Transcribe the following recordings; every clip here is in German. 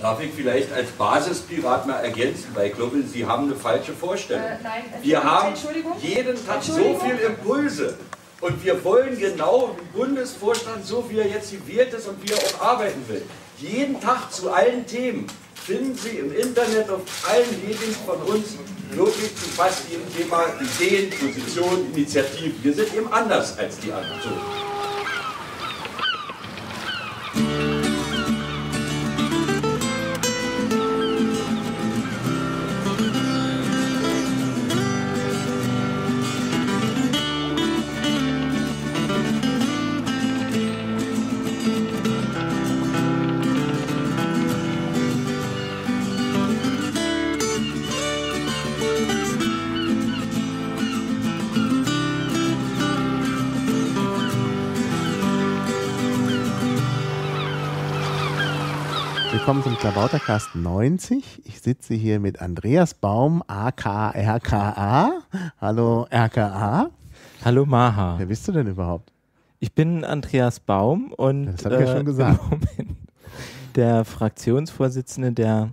Darf ich vielleicht als Basispirat mal ergänzen, weil ich glaube, Sie haben eine falsche Vorstellung. Äh, nein, wir haben jeden Tag so viele Impulse. Und wir wollen genau im Bundesvorstand, so wie er jetzt gewählt ist und wie er auch arbeiten will, jeden Tag zu allen Themen finden Sie im Internet auf allen Medien von uns wirklich zu fast jedem Thema Ideen, Positionen, Initiativen. Wir sind eben anders als die anderen. willkommen zum Klabautercast 90. Ich sitze hier mit Andreas Baum, AK RKA. Hallo RKA. Hallo Maha. Wer bist du denn überhaupt? Ich bin Andreas Baum und das ich äh, ja schon gesagt. der Fraktionsvorsitzende der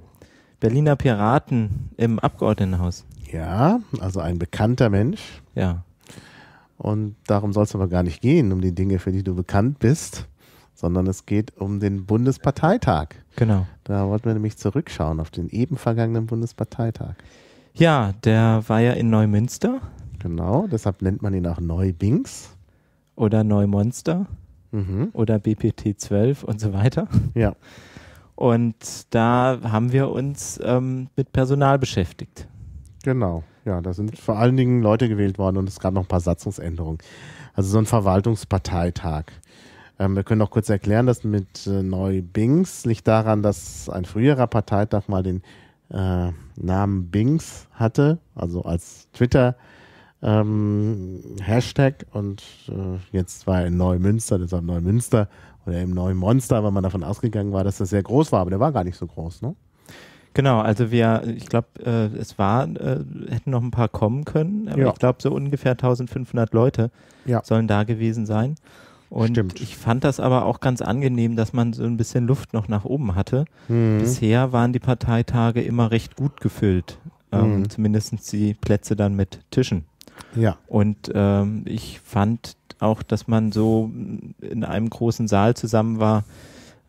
Berliner Piraten im Abgeordnetenhaus. Ja, also ein bekannter Mensch. Ja. Und darum soll es aber gar nicht gehen, um die Dinge, für die du bekannt bist, sondern es geht um den Bundesparteitag. Genau. Da wollten wir nämlich zurückschauen auf den eben vergangenen Bundesparteitag. Ja, der war ja in Neumünster. Genau, deshalb nennt man ihn auch Neubings. Oder Neumonster. Mhm. Oder BPT 12 und so weiter. Ja. Und da haben wir uns ähm, mit Personal beschäftigt. Genau, ja, da sind vor allen Dingen Leute gewählt worden und es gab noch ein paar Satzungsänderungen. Also so ein Verwaltungsparteitag. Ähm, wir können noch kurz erklären, dass mit äh, Neu-Bings liegt daran, dass ein früherer Parteitag mal den äh, Namen Bings hatte, also als Twitter. Ähm, Hashtag und äh, jetzt war er in Neumünster, deshalb Neumünster oder im Neumonster, weil man davon ausgegangen war, dass das sehr groß war, aber der war gar nicht so groß, ne? Genau, also wir, ich glaube, äh, es war, äh, hätten noch ein paar kommen können, aber ja. ich glaube, so ungefähr 1500 Leute ja. sollen da gewesen sein. Und Stimmt. ich fand das aber auch ganz angenehm, dass man so ein bisschen Luft noch nach oben hatte. Mhm. Bisher waren die Parteitage immer recht gut gefüllt. Ähm, mhm. Zumindest die Plätze dann mit Tischen. Ja. Und ähm, ich fand auch, dass man so in einem großen Saal zusammen war,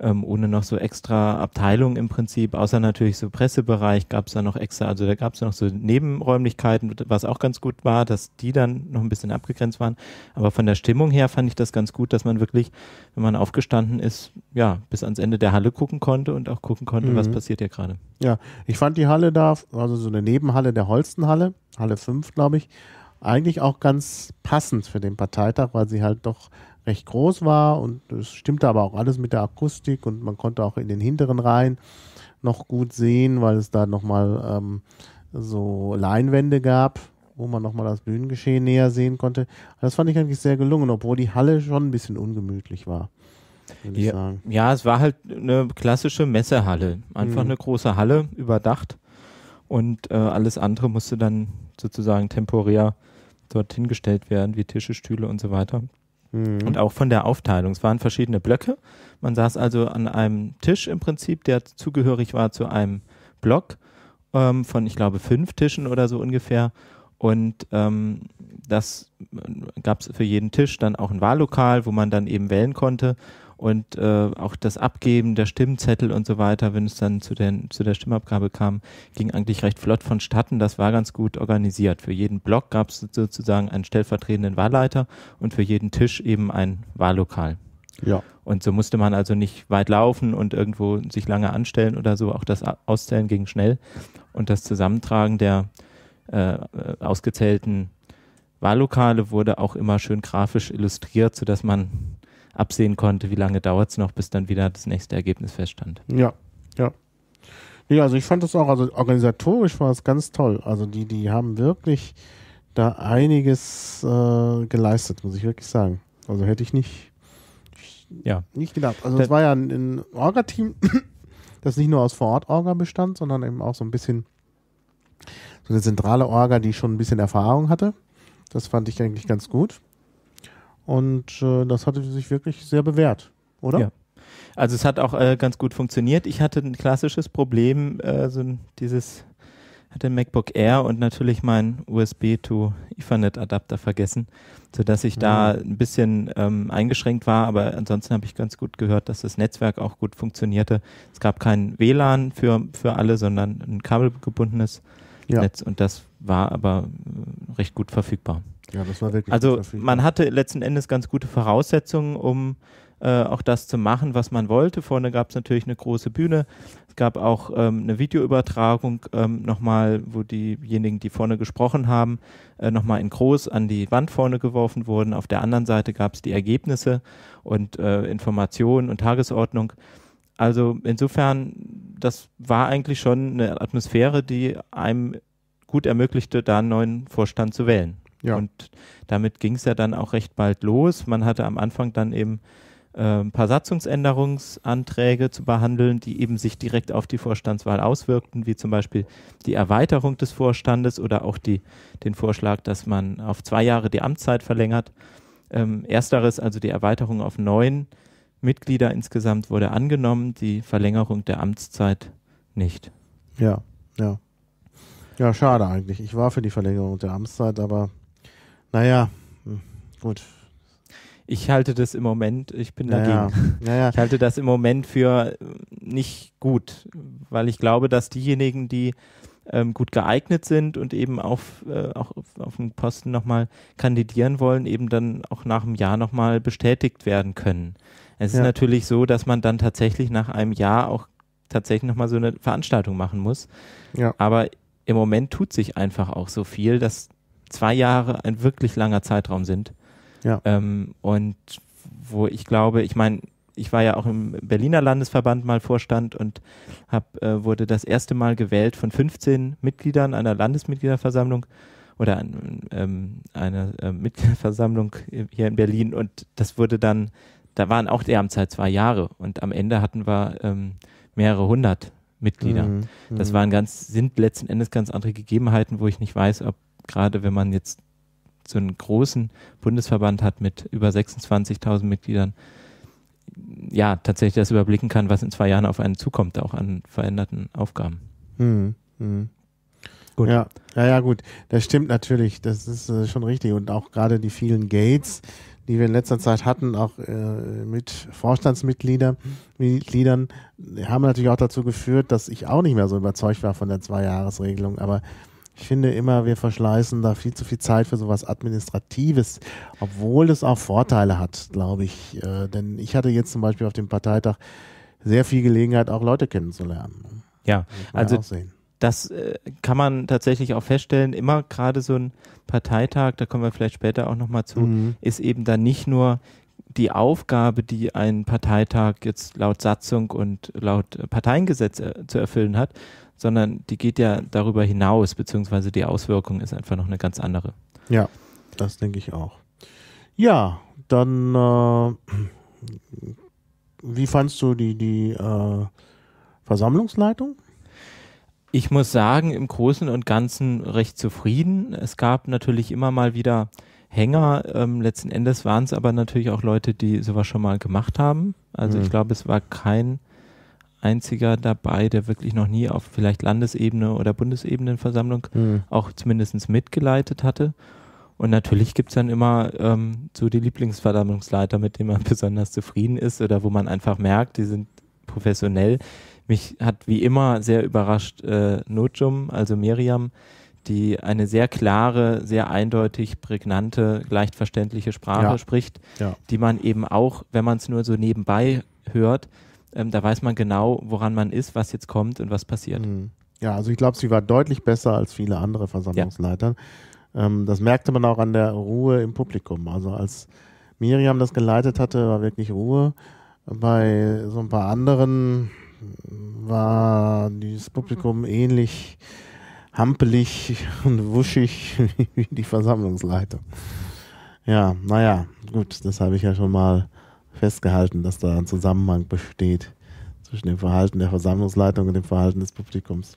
ähm, ohne noch so extra Abteilungen im Prinzip, außer natürlich so Pressebereich gab es da noch extra, also da gab es noch so Nebenräumlichkeiten, was auch ganz gut war, dass die dann noch ein bisschen abgegrenzt waren. Aber von der Stimmung her fand ich das ganz gut, dass man wirklich, wenn man aufgestanden ist, ja, bis ans Ende der Halle gucken konnte und auch gucken konnte, mhm. was passiert hier gerade. Ja, ich fand die Halle da, also so eine Nebenhalle der Holstenhalle, Halle 5, glaube ich, eigentlich auch ganz passend für den Parteitag, weil sie halt doch recht groß war und es stimmte aber auch alles mit der Akustik und man konnte auch in den hinteren Reihen noch gut sehen, weil es da nochmal ähm, so Leinwände gab, wo man nochmal das Bühnengeschehen näher sehen konnte. Das fand ich eigentlich sehr gelungen, obwohl die Halle schon ein bisschen ungemütlich war. Ja, ja, es war halt eine klassische Messehalle. Einfach mhm. eine große Halle, überdacht. Und äh, alles andere musste dann sozusagen temporär dorthin gestellt werden, wie Tische, Stühle und so weiter mhm. und auch von der Aufteilung. Es waren verschiedene Blöcke. Man saß also an einem Tisch im Prinzip, der zugehörig war zu einem Block ähm, von, ich glaube, fünf Tischen oder so ungefähr. Und ähm, das äh, gab es für jeden Tisch dann auch ein Wahllokal, wo man dann eben wählen konnte und äh, auch das Abgeben der Stimmzettel und so weiter, wenn es dann zu, den, zu der Stimmabgabe kam, ging eigentlich recht flott vonstatten. Das war ganz gut organisiert. Für jeden Block gab es sozusagen einen stellvertretenden Wahlleiter und für jeden Tisch eben ein Wahllokal. Ja. Und so musste man also nicht weit laufen und irgendwo sich lange anstellen oder so. Auch das Auszählen ging schnell und das Zusammentragen der äh, äh, ausgezählten Wahllokale wurde auch immer schön grafisch illustriert, sodass man absehen konnte, wie lange dauert es noch, bis dann wieder das nächste Ergebnis feststand. Ja, ja. Ja, also ich fand das auch, also organisatorisch war es ganz toll. Also die, die haben wirklich da einiges äh, geleistet, muss ich wirklich sagen. Also hätte ich nicht, ja. nicht gedacht. Also es war ja ein, ein Orga-Team, das nicht nur aus Vorort-Orga bestand, sondern eben auch so ein bisschen so eine zentrale Orga, die schon ein bisschen Erfahrung hatte. Das fand ich eigentlich ganz gut. Und äh, das hatte sich wirklich sehr bewährt, oder? Ja. Also es hat auch äh, ganz gut funktioniert. Ich hatte ein klassisches Problem, äh, so dieses hatte ein MacBook Air und natürlich meinen USB to Ethernet Adapter vergessen, sodass ich mhm. da ein bisschen ähm, eingeschränkt war, aber ansonsten habe ich ganz gut gehört, dass das Netzwerk auch gut funktionierte. Es gab kein WLAN für, für alle, sondern ein kabelgebundenes ja. Netz und das war aber äh, recht gut verfügbar. Ja, das war wirklich. Also man hatte letzten Endes ganz gute Voraussetzungen, um äh, auch das zu machen, was man wollte. Vorne gab es natürlich eine große Bühne. Es gab auch ähm, eine Videoübertragung ähm, nochmal, wo diejenigen, die vorne gesprochen haben, äh, nochmal in groß an die Wand vorne geworfen wurden. Auf der anderen Seite gab es die Ergebnisse und äh, Informationen und Tagesordnung. Also insofern, das war eigentlich schon eine Atmosphäre, die einem gut ermöglichte, da einen neuen Vorstand zu wählen. Ja. Und damit ging es ja dann auch recht bald los. Man hatte am Anfang dann eben äh, ein paar Satzungsänderungsanträge zu behandeln, die eben sich direkt auf die Vorstandswahl auswirkten, wie zum Beispiel die Erweiterung des Vorstandes oder auch die, den Vorschlag, dass man auf zwei Jahre die Amtszeit verlängert. Ähm, ersteres, also die Erweiterung auf neun Mitglieder insgesamt, wurde angenommen, die Verlängerung der Amtszeit nicht. Ja, ja. Ja, schade eigentlich. Ich war für die Verlängerung der Amtszeit, aber naja, hm, gut. Ich halte das im Moment, ich bin naja. dagegen. Naja. Ich halte das im Moment für äh, nicht gut, weil ich glaube, dass diejenigen, die ähm, gut geeignet sind und eben auf, äh, auch auf, auf den Posten nochmal kandidieren wollen, eben dann auch nach einem Jahr nochmal bestätigt werden können. Es ja. ist natürlich so, dass man dann tatsächlich nach einem Jahr auch tatsächlich nochmal so eine Veranstaltung machen muss. Ja. Aber im Moment tut sich einfach auch so viel, dass zwei Jahre ein wirklich langer Zeitraum sind. Ja. Ähm, und wo ich glaube, ich meine, ich war ja auch im Berliner Landesverband mal Vorstand und hab, äh, wurde das erste Mal gewählt von 15 Mitgliedern einer Landesmitgliederversammlung oder an, ähm, einer äh, Mitgliederversammlung hier in Berlin und das wurde dann, da waren auch die Amtszeit zwei Jahre und am Ende hatten wir ähm, mehrere hundert Mitglieder. Mhm, das mhm. waren ganz, sind letzten Endes ganz andere Gegebenheiten, wo ich nicht weiß, ob gerade wenn man jetzt so einen großen Bundesverband hat mit über 26.000 Mitgliedern, ja, tatsächlich das überblicken kann, was in zwei Jahren auf einen zukommt, auch an veränderten Aufgaben. Hm, hm. Gut. Ja, ja, ja, gut. Das stimmt natürlich. Das ist äh, schon richtig. Und auch gerade die vielen Gates, die wir in letzter Zeit hatten, auch äh, mit Vorstandsmitgliedern, Mitgliedern, haben natürlich auch dazu geführt, dass ich auch nicht mehr so überzeugt war von der Zwei-Jahres-Regelung. Aber ich finde immer, wir verschleißen da viel zu viel Zeit für sowas Administratives, obwohl es auch Vorteile hat, glaube ich. Äh, denn ich hatte jetzt zum Beispiel auf dem Parteitag sehr viel Gelegenheit, auch Leute kennenzulernen. Ja, also das äh, kann man tatsächlich auch feststellen. Immer gerade so ein Parteitag, da kommen wir vielleicht später auch nochmal zu, mhm. ist eben dann nicht nur die Aufgabe, die ein Parteitag jetzt laut Satzung und laut Parteiengesetz äh, zu erfüllen hat, sondern die geht ja darüber hinaus, beziehungsweise die Auswirkung ist einfach noch eine ganz andere. Ja, das denke ich auch. Ja, dann, äh, wie fandst du die, die äh, Versammlungsleitung? Ich muss sagen, im Großen und Ganzen recht zufrieden. Es gab natürlich immer mal wieder Hänger. Ähm, letzten Endes waren es aber natürlich auch Leute, die sowas schon mal gemacht haben. Also mhm. ich glaube, es war kein einziger dabei, der wirklich noch nie auf vielleicht Landesebene oder Bundesebenenversammlung mhm. auch zumindest mitgeleitet hatte. Und natürlich gibt es dann immer ähm, so die Lieblingsversammlungsleiter, mit denen man besonders zufrieden ist oder wo man einfach merkt, die sind professionell. Mich hat wie immer sehr überrascht äh, Nojum, also Miriam, die eine sehr klare, sehr eindeutig, prägnante, leicht verständliche Sprache ja. spricht, ja. die man eben auch, wenn man es nur so nebenbei hört, ähm, da weiß man genau, woran man ist, was jetzt kommt und was passiert. Mhm. Ja, also ich glaube, sie war deutlich besser als viele andere Versammlungsleiter. Ja. Ähm, das merkte man auch an der Ruhe im Publikum. Also als Miriam das geleitet hatte, war wirklich Ruhe. Bei so ein paar anderen war dieses Publikum ähnlich. Mhm hampelig und wuschig wie die Versammlungsleitung. Ja, naja, gut, das habe ich ja schon mal festgehalten, dass da ein Zusammenhang besteht zwischen dem Verhalten der Versammlungsleitung und dem Verhalten des Publikums.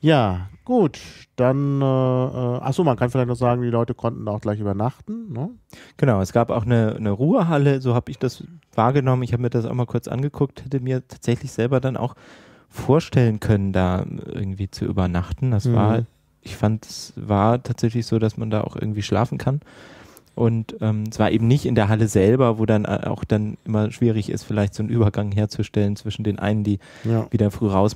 Ja, gut, dann, äh, äh achso, man kann vielleicht noch sagen, die Leute konnten auch gleich übernachten. Ne? Genau, es gab auch eine, eine Ruhehalle, so habe ich das wahrgenommen. Ich habe mir das auch mal kurz angeguckt, hätte mir tatsächlich selber dann auch vorstellen können, da irgendwie zu übernachten. Das mhm. war, ich fand, es war tatsächlich so, dass man da auch irgendwie schlafen kann. Und ähm, es war eben nicht in der Halle selber, wo dann äh, auch dann immer schwierig ist, vielleicht so einen Übergang herzustellen zwischen den einen, die ja. wieder früh raus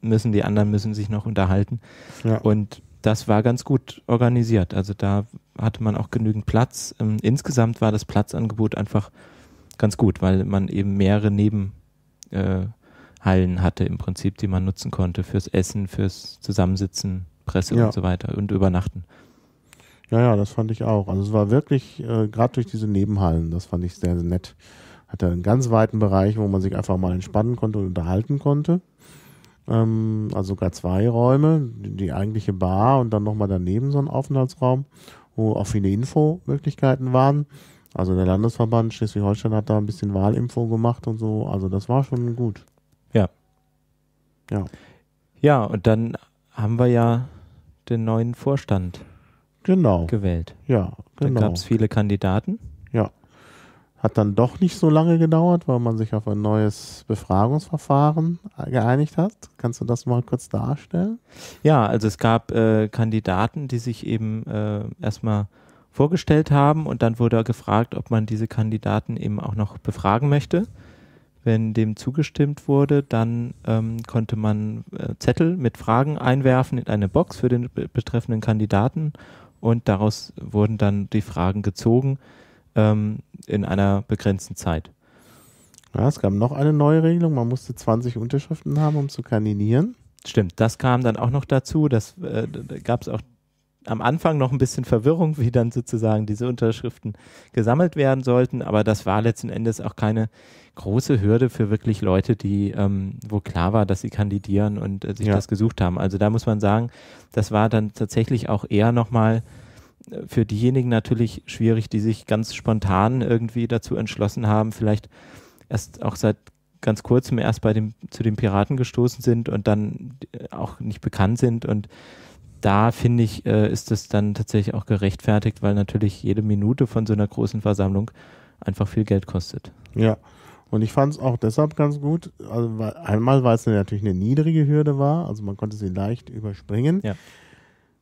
müssen, die anderen müssen sich noch unterhalten. Ja. Und das war ganz gut organisiert. Also da hatte man auch genügend Platz. Ähm, insgesamt war das Platzangebot einfach ganz gut, weil man eben mehrere Neben äh, Hallen hatte im Prinzip, die man nutzen konnte fürs Essen, fürs Zusammensitzen, Presse ja. und so weiter und Übernachten. Ja, ja, das fand ich auch. Also es war wirklich, äh, gerade durch diese Nebenhallen, das fand ich sehr, sehr nett. Hatte einen ganz weiten Bereich, wo man sich einfach mal entspannen konnte und unterhalten konnte. Ähm, also sogar zwei Räume, die, die eigentliche Bar und dann nochmal daneben so ein Aufenthaltsraum, wo auch viele Infomöglichkeiten waren. Also der Landesverband Schleswig-Holstein hat da ein bisschen Wahlinfo gemacht und so. Also das war schon gut. Ja. Ja, und dann haben wir ja den neuen Vorstand genau. gewählt. Ja, genau. Da gab es viele Kandidaten. Ja. Hat dann doch nicht so lange gedauert, weil man sich auf ein neues Befragungsverfahren geeinigt hat. Kannst du das mal kurz darstellen? Ja, also es gab äh, Kandidaten, die sich eben äh, erstmal vorgestellt haben und dann wurde gefragt, ob man diese Kandidaten eben auch noch befragen möchte. Wenn dem zugestimmt wurde, dann ähm, konnte man äh, Zettel mit Fragen einwerfen in eine Box für den betreffenden Kandidaten und daraus wurden dann die Fragen gezogen ähm, in einer begrenzten Zeit. Ja, es gab noch eine neue Regelung, man musste 20 Unterschriften haben, um zu kandidieren. Stimmt, das kam dann auch noch dazu. Das äh, da gab es auch am Anfang noch ein bisschen Verwirrung, wie dann sozusagen diese Unterschriften gesammelt werden sollten. Aber das war letzten Endes auch keine große Hürde für wirklich Leute, die, ähm, wo klar war, dass sie kandidieren und äh, sich ja. das gesucht haben. Also da muss man sagen, das war dann tatsächlich auch eher nochmal äh, für diejenigen natürlich schwierig, die sich ganz spontan irgendwie dazu entschlossen haben, vielleicht erst auch seit ganz kurzem erst bei dem, zu den Piraten gestoßen sind und dann äh, auch nicht bekannt sind und da finde ich, äh, ist es dann tatsächlich auch gerechtfertigt, weil natürlich jede Minute von so einer großen Versammlung einfach viel Geld kostet. Ja. Und ich fand es auch deshalb ganz gut. Also, weil, einmal, weil es natürlich eine niedrige Hürde war, also man konnte sie leicht überspringen. Ja.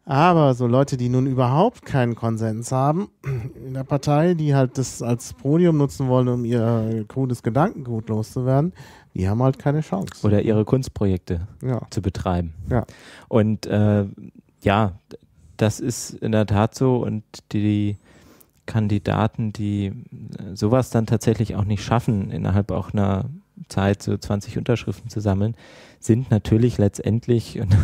Aber so Leute, die nun überhaupt keinen Konsens haben in der Partei, die halt das als Podium nutzen wollen, um ihr krudes Gedankengut loszuwerden, die haben halt keine Chance. Oder ihre Kunstprojekte ja. zu betreiben. Ja. Und äh, ja, das ist in der Tat so und die Kandidaten, die äh, sowas dann tatsächlich auch nicht schaffen, innerhalb auch einer Zeit so 20 Unterschriften zu sammeln, sind natürlich letztendlich, und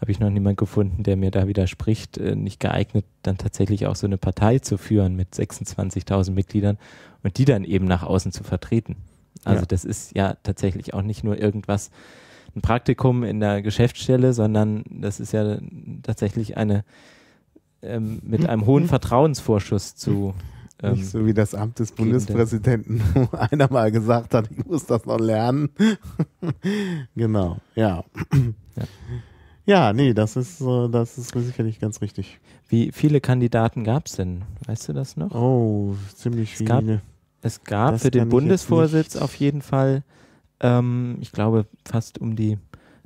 habe ich noch niemanden gefunden, der mir da widerspricht, äh, nicht geeignet, dann tatsächlich auch so eine Partei zu führen mit 26.000 Mitgliedern und die dann eben nach außen zu vertreten. Also ja. das ist ja tatsächlich auch nicht nur irgendwas, ein Praktikum in der Geschäftsstelle, sondern das ist ja tatsächlich eine ähm, mit einem hohen mhm. Vertrauensvorschuss zu. Ähm, Nicht so wie das Amt des Bundespräsidenten, wo einer mal gesagt hat, ich muss das noch lernen. genau, ja. ja. Ja, nee, das ist, das ist sicherlich ganz richtig. Wie viele Kandidaten gab es denn? Weißt du das noch? Oh, ziemlich es viele. Gab, es gab das für den Bundesvorsitz auf jeden Fall ähm, ich glaube, fast um die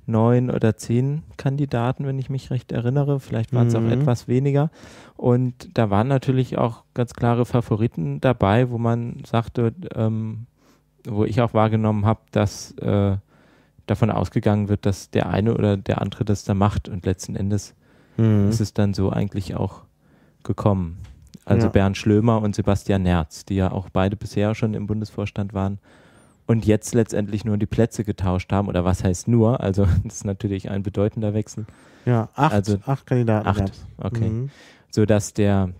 neun oder zehn Kandidaten, wenn ich mich recht erinnere. Vielleicht waren es mhm. auch etwas weniger. Und da waren natürlich auch ganz klare Favoriten dabei, wo man sagte, ähm, wo ich auch wahrgenommen habe, dass äh, davon ausgegangen wird, dass der eine oder der andere das da macht. Und letzten Endes mhm. ist es dann so eigentlich auch gekommen. Also ja. Bernd Schlömer und Sebastian Nerz, die ja auch beide bisher schon im Bundesvorstand waren, und jetzt letztendlich nur die Plätze getauscht haben. Oder was heißt nur? Also, das ist natürlich ein bedeutender Wechsel. Ja, acht, also, acht Kandidaten. Acht, okay. Mhm. Sodass der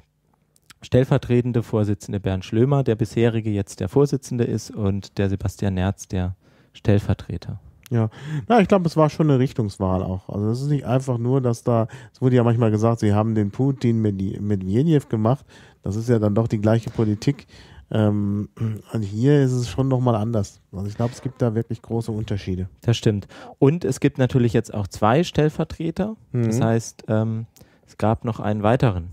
stellvertretende Vorsitzende Bernd Schlömer, der bisherige, jetzt der Vorsitzende ist und der Sebastian Nerz, der Stellvertreter. Ja, na, ich glaube, es war schon eine Richtungswahl auch. Also es ist nicht einfach nur, dass da, es wurde ja manchmal gesagt, sie haben den Putin mit Medvedev gemacht. Das ist ja dann doch die gleiche Politik, ähm, und hier ist es schon nochmal anders. Also ich glaube, es gibt da wirklich große Unterschiede. Das stimmt. Und es gibt natürlich jetzt auch zwei Stellvertreter. Mhm. Das heißt, ähm, es gab noch einen weiteren,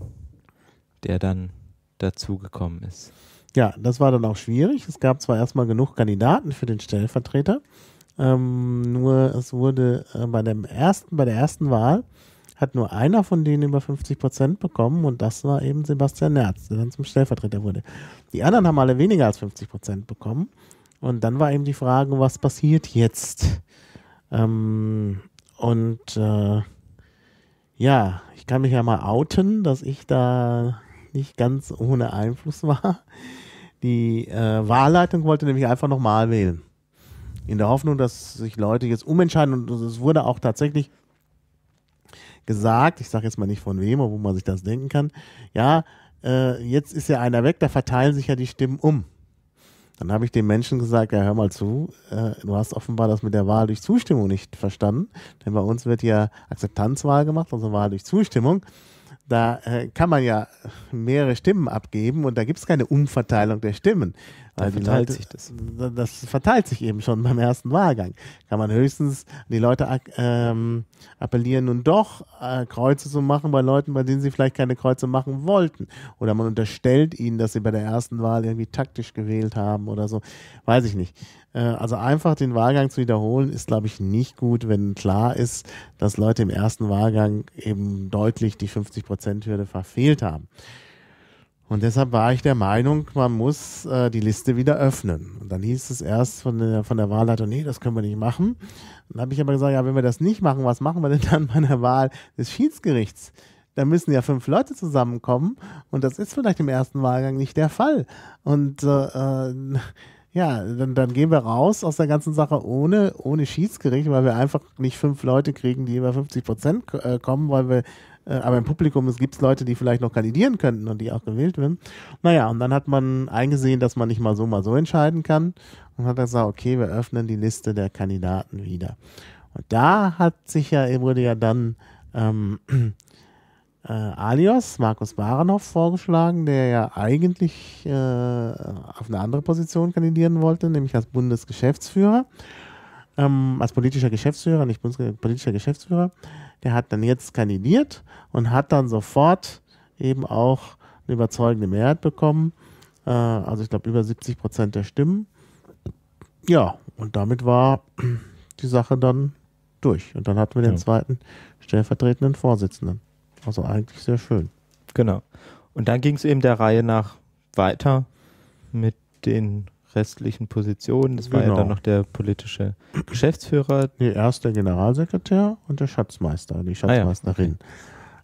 der dann dazugekommen ist. Ja, das war dann auch schwierig. Es gab zwar erstmal genug Kandidaten für den Stellvertreter, ähm, nur es wurde äh, bei, dem ersten, bei der ersten Wahl hat nur einer von denen über 50 Prozent bekommen und das war eben Sebastian Nerz, der dann zum Stellvertreter wurde. Die anderen haben alle weniger als 50 Prozent bekommen und dann war eben die Frage, was passiert jetzt? Ähm, und äh, ja, ich kann mich ja mal outen, dass ich da nicht ganz ohne Einfluss war. Die äh, Wahlleitung wollte nämlich einfach nochmal wählen. In der Hoffnung, dass sich Leute jetzt umentscheiden und es wurde auch tatsächlich gesagt, ich sage jetzt mal nicht von wem, wo man sich das denken kann, ja, äh, jetzt ist ja einer weg, da verteilen sich ja die Stimmen um. Dann habe ich den Menschen gesagt, ja, hör mal zu, äh, du hast offenbar das mit der Wahl durch Zustimmung nicht verstanden, denn bei uns wird ja Akzeptanzwahl gemacht, also Wahl durch Zustimmung. Da äh, kann man ja mehrere Stimmen abgeben und da gibt es keine Umverteilung der Stimmen. Da Weil also verteilt Leute, sich das. Das verteilt sich eben schon beim ersten Wahlgang. Kann man höchstens die Leute ähm, appellieren, nun doch äh, Kreuze zu machen bei Leuten, bei denen sie vielleicht keine Kreuze machen wollten. Oder man unterstellt ihnen, dass sie bei der ersten Wahl irgendwie taktisch gewählt haben oder so. Weiß ich nicht. Äh, also einfach den Wahlgang zu wiederholen, ist, glaube ich, nicht gut, wenn klar ist, dass Leute im ersten Wahlgang eben deutlich die 50-Prozent-Hürde verfehlt haben. Und deshalb war ich der Meinung, man muss äh, die Liste wieder öffnen. Und dann hieß es erst von der, von der Wahlleitung, nee, das können wir nicht machen. dann habe ich aber gesagt, ja, wenn wir das nicht machen, was machen wir denn dann bei der Wahl des Schiedsgerichts? Da müssen ja fünf Leute zusammenkommen und das ist vielleicht im ersten Wahlgang nicht der Fall. Und äh, äh ja, dann, dann gehen wir raus aus der ganzen Sache ohne, ohne Schiedsgericht, weil wir einfach nicht fünf Leute kriegen, die über 50 Prozent äh, kommen, weil wir äh, aber im Publikum gibt es Leute, die vielleicht noch kandidieren könnten und die auch gewählt werden. Naja, und dann hat man eingesehen, dass man nicht mal so, mal so entscheiden kann und hat gesagt, okay, wir öffnen die Liste der Kandidaten wieder. Und da hat sich ja, wurde ja dann ähm, äh, Alios, Markus Baranhoff, vorgeschlagen, der ja eigentlich äh, auf eine andere Position kandidieren wollte, nämlich als Bundesgeschäftsführer. Ähm, als politischer Geschäftsführer, nicht politischer Geschäftsführer der hat dann jetzt kandidiert und hat dann sofort eben auch eine überzeugende Mehrheit bekommen. Äh, also ich glaube über 70 Prozent der Stimmen. Ja, und damit war die Sache dann durch. Und dann hatten wir den ja. zweiten stellvertretenden Vorsitzenden. Also eigentlich sehr schön. Genau. Und dann ging es eben der Reihe nach weiter mit den restlichen Positionen. Das genau. war ja dann genau. noch der politische Geschäftsführer. Nee, erst der Generalsekretär und der Schatzmeister, die Schatzmeisterin.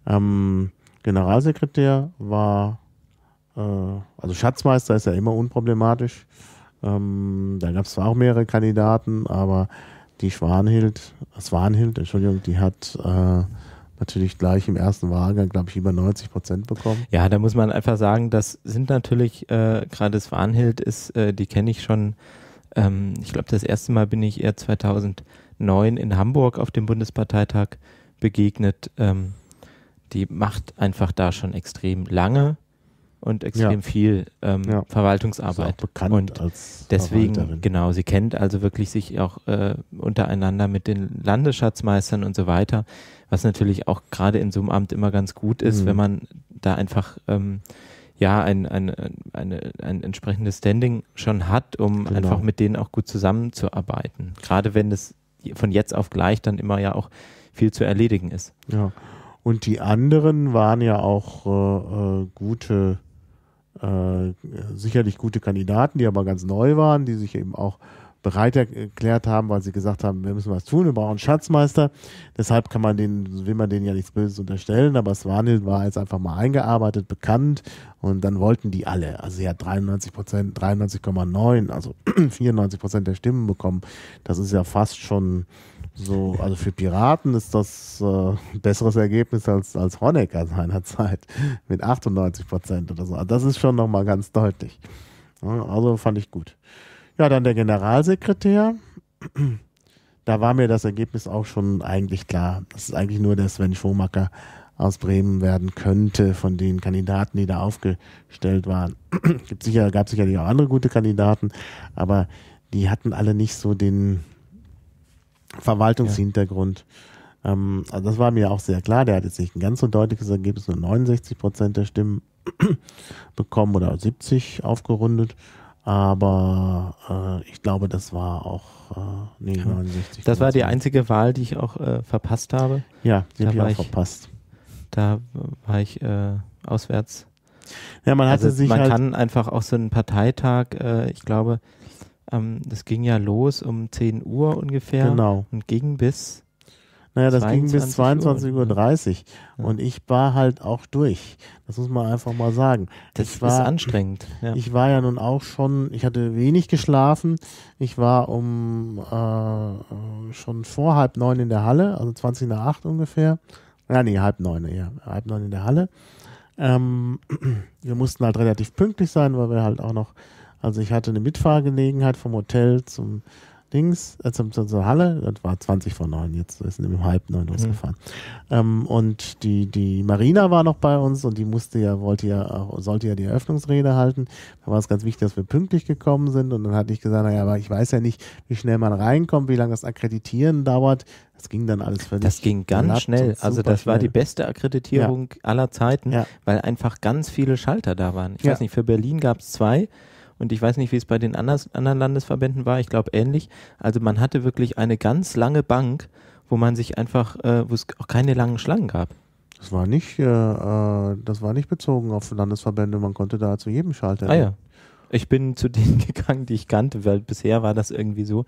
Ah, ja. ähm, Generalsekretär war, äh, also Schatzmeister ist ja immer unproblematisch. Ähm, da gab es zwar auch mehrere Kandidaten, aber die Schwanhild, äh, Swanhild, Entschuldigung, die hat äh, natürlich gleich im ersten Wahlgang, glaube ich, über 90 Prozent bekommen. Ja, da muss man einfach sagen, das sind natürlich, äh, gerade das Warnhild ist, äh, die kenne ich schon, ähm, ich glaube, das erste Mal bin ich eher 2009 in Hamburg auf dem Bundesparteitag begegnet. Ähm, die macht einfach da schon extrem lange und extrem ja. viel ähm, ja. Verwaltungsarbeit. bekannt und als deswegen, genau, sie kennt also wirklich sich auch äh, untereinander mit den Landesschatzmeistern und so weiter, was natürlich auch gerade in so einem Amt immer ganz gut ist, mhm. wenn man da einfach ähm, ja ein, ein, ein, ein, entsprechendes Standing schon hat, um genau. einfach mit denen auch gut zusammenzuarbeiten. Gerade wenn es von jetzt auf gleich dann immer ja auch viel zu erledigen ist. Ja. Und die anderen waren ja auch äh, äh gute äh, sicherlich gute Kandidaten, die aber ganz neu waren, die sich eben auch bereit erklärt haben, weil sie gesagt haben, wir müssen was tun, wir brauchen einen Schatzmeister. Deshalb kann man den, will man denen ja nichts Böses unterstellen, aber Swanil war jetzt einfach mal eingearbeitet, bekannt und dann wollten die alle. Also sie hat 93 Prozent, 93,9, also 94 Prozent der Stimmen bekommen. Das ist ja fast schon so, also für Piraten ist das äh, ein besseres Ergebnis als, als Honecker seinerzeit mit 98 Prozent oder so. Also das ist schon nochmal ganz deutlich. Ja, also fand ich gut. Ja, dann der Generalsekretär. Da war mir das Ergebnis auch schon eigentlich klar. Das ist eigentlich nur der Sven Schomacker aus Bremen werden könnte von den Kandidaten, die da aufgestellt waren. Gibt sicher, gab sicherlich auch andere gute Kandidaten, aber die hatten alle nicht so den, Verwaltungshintergrund. Ja. Ähm, also das war mir auch sehr klar. Der hat jetzt nicht ein ganz so deutliches Ergebnis, nur 69 Prozent der Stimmen bekommen oder 70 aufgerundet. Aber äh, ich glaube, das war auch äh, nee, ja. 69. Das war die einzige Wahl, die ich auch äh, verpasst habe. Ja, die da habe ich auch verpasst. Da war ich äh, auswärts. Ja, man hatte also, sich. Man halt kann einfach auch so einen Parteitag, äh, ich glaube, ähm, das ging ja los um 10 Uhr ungefähr genau. und ging bis naja, das ging bis 22.30 Uhr. 30. Ne? Und ich war halt auch durch. Das muss man einfach mal sagen. Das war, ist anstrengend. Ja. Ich war ja nun auch schon, ich hatte wenig geschlafen. Ich war um äh, schon vor halb neun in der Halle, also 20 nach acht ungefähr. Ja, nee, halb neun, ja, halb neun in der Halle. Ähm, wir mussten halt relativ pünktlich sein, weil wir halt auch noch also ich hatte eine Mitfahrgelegenheit vom Hotel zum Dings, äh, zum, zur, zur Halle, das war 20 vor 9, jetzt ist um halb neun mhm. losgefahren. Mhm. Ähm, und die, die Marina war noch bei uns und die musste ja, wollte ja auch, sollte ja die Eröffnungsrede halten. Da war es ganz wichtig, dass wir pünktlich gekommen sind und dann hatte ich gesagt, naja, aber ich weiß ja nicht, wie schnell man reinkommt, wie lange das Akkreditieren dauert. Das ging dann alles völlig. Das ging ganz schnell. Also das schnell. war die beste Akkreditierung ja. aller Zeiten, ja. weil einfach ganz viele Schalter da waren. Ich ja. weiß nicht, für Berlin gab es zwei und ich weiß nicht, wie es bei den anders, anderen Landesverbänden war. Ich glaube ähnlich. Also man hatte wirklich eine ganz lange Bank, wo man sich einfach, äh, wo es auch keine langen Schlangen gab. Das war nicht, äh, äh das war nicht bezogen auf Landesverbände. Man konnte da zu jedem Schalter. Ah ja. Ich bin zu denen gegangen, die ich kannte, weil bisher war das irgendwie so.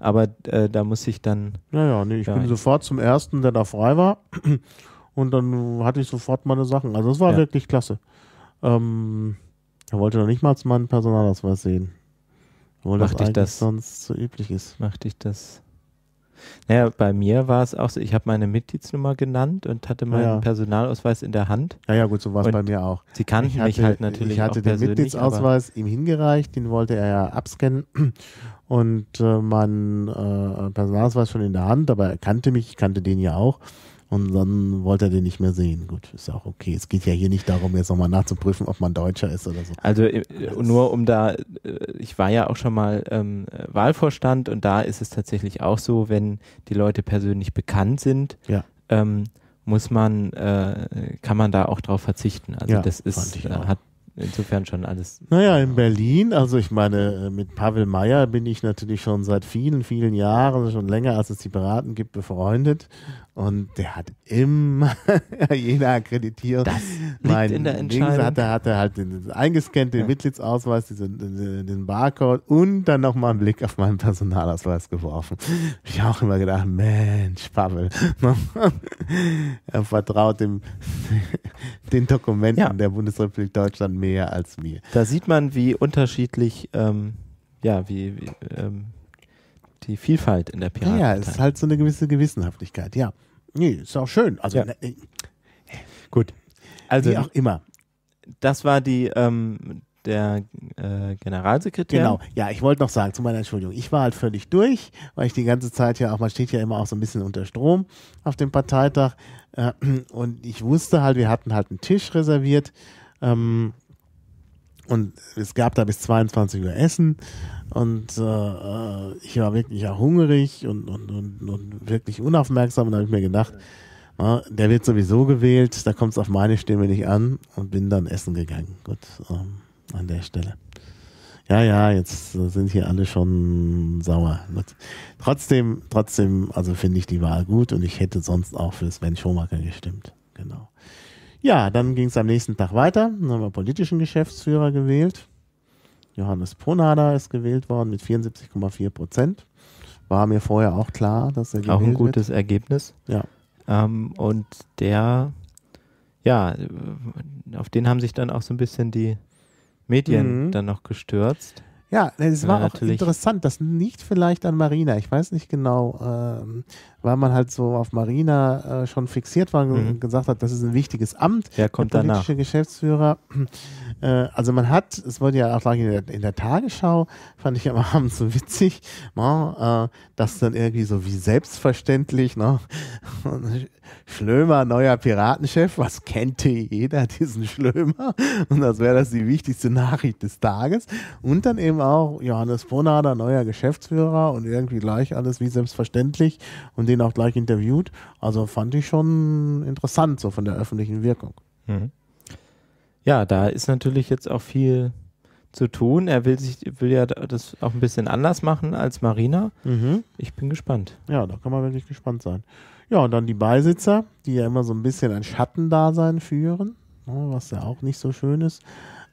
Aber äh, da muss ich dann. Naja, nee, ich ja, bin sofort zum ersten, der da frei war. Und dann hatte ich sofort meine Sachen. Also es war ja. wirklich klasse. Ähm, er wollte noch nicht mal meinen Personalausweis sehen. Obwohl Macht das, ich das sonst so üblich ist. Machte ich das. Naja, bei mir war es auch so, ich habe meine Mitgliedsnummer genannt und hatte meinen ja. Personalausweis in der Hand. Ja, ja, gut, so war es bei mir auch. Sie kannten hatte, mich halt natürlich. Ich hatte den Mitgliedsausweis ihm hingereicht, den wollte er ja abscannen und äh, meinen äh, Personalausweis schon in der Hand, aber er kannte mich, ich kannte den ja auch. Und dann wollte er den nicht mehr sehen. Gut, ist auch okay. Es geht ja hier nicht darum, jetzt nochmal nachzuprüfen, ob man Deutscher ist oder so. Also äh, nur um da, äh, ich war ja auch schon mal ähm, Wahlvorstand und da ist es tatsächlich auch so, wenn die Leute persönlich bekannt sind, ja. ähm, muss man, äh, kann man da auch drauf verzichten. Also ja, das ist, äh, hat insofern schon alles. Naja, in Berlin, also ich meine, mit Pavel Meyer bin ich natürlich schon seit vielen, vielen Jahren, schon länger als es die Beraten gibt, befreundet. Und der hat immer jeder akkreditiert. Das liegt in der Entscheidung. Dings hat er halt den eingescannten ja. Mitgliedsausweis, diesen, den Barcode und dann nochmal einen Blick auf meinen Personalausweis geworfen. Ich habe auch immer gedacht, Mensch, Pavel, er vertraut dem, den Dokumenten ja. der Bundesrepublik Deutschland mehr als mir. Da sieht man, wie unterschiedlich, ähm, ja, wie, wie ähm, die Vielfalt in der Piratenpartei. Ja, es ist halt so eine gewisse Gewissenhaftigkeit, ja. Nee, ist auch schön. Also ja. ne, äh, gut. Also Wie auch immer. Das war die ähm, der äh, Generalsekretär. Genau, ja, ich wollte noch sagen, zu meiner Entschuldigung, ich war halt völlig durch, weil ich die ganze Zeit ja auch, man steht ja immer auch so ein bisschen unter Strom auf dem Parteitag äh, und ich wusste halt, wir hatten halt einen Tisch reserviert ähm, und es gab da bis 22 Uhr Essen und äh, äh ich war wirklich auch hungrig und, und, und, und wirklich unaufmerksam und da habe ich mir gedacht, na, der wird sowieso gewählt, da kommt es auf meine Stimme nicht an und bin dann essen gegangen. Gut, ähm, an der Stelle. Ja, ja, jetzt sind hier alle schon sauer. Gut. Trotzdem, trotzdem, also finde ich die Wahl gut und ich hätte sonst auch für Sven Schomaker gestimmt. Genau. Ja, dann ging es am nächsten Tag weiter. Dann haben wir politischen Geschäftsführer gewählt. Johannes Ponada ist gewählt worden mit 74,4 Prozent. War mir vorher auch klar, dass er gewählt Auch ein gutes wird. Ergebnis. Ja. Ähm, und der, ja, auf den haben sich dann auch so ein bisschen die Medien mhm. dann noch gestürzt. Ja, es war ja, auch interessant, das liegt vielleicht an Marina. Ich weiß nicht genau, ähm, weil man halt so auf Marina äh, schon fixiert war und mhm. gesagt hat, das ist ein wichtiges Amt. Der kommt der politische danach. Geschäftsführer. Äh, also man hat, es wurde ja auch lange in der, in der Tagesschau, fand ich am Abend so witzig, ne, äh, dass dann irgendwie so wie selbstverständlich, ne, Schlömer, neuer Piratenchef, was kennt jeder diesen Schlömer? Und das wäre das die wichtigste Nachricht des Tages. Und dann eben auch Johannes Bonader, neuer Geschäftsführer und irgendwie gleich alles wie selbstverständlich und den auch gleich interviewt. Also fand ich schon interessant, so von der öffentlichen Wirkung. Mhm. Ja, da ist natürlich jetzt auch viel zu tun. Er will sich, will ja das auch ein bisschen anders machen als Marina. Mhm. Ich bin gespannt. Ja, da kann man wirklich gespannt sein. Ja, und dann die Beisitzer, die ja immer so ein bisschen ein Schattendasein führen, ne, was ja auch nicht so schön ist.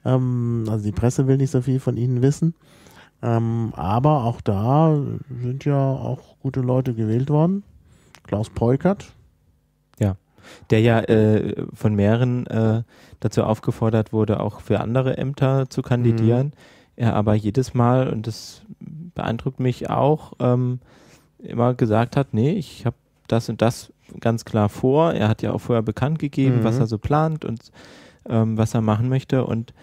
Ähm, also die Presse will nicht so viel von ihnen wissen. Ähm, aber auch da sind ja auch gute Leute gewählt worden. Klaus Peukert der ja äh, von mehreren äh, dazu aufgefordert wurde, auch für andere Ämter zu kandidieren. Mhm. Ja, aber jedes Mal, und das beeindruckt mich auch, ähm, immer gesagt hat, nee, ich habe das und das ganz klar vor. Er hat ja auch vorher bekannt gegeben, mhm. was er so plant und ähm, was er machen möchte. Und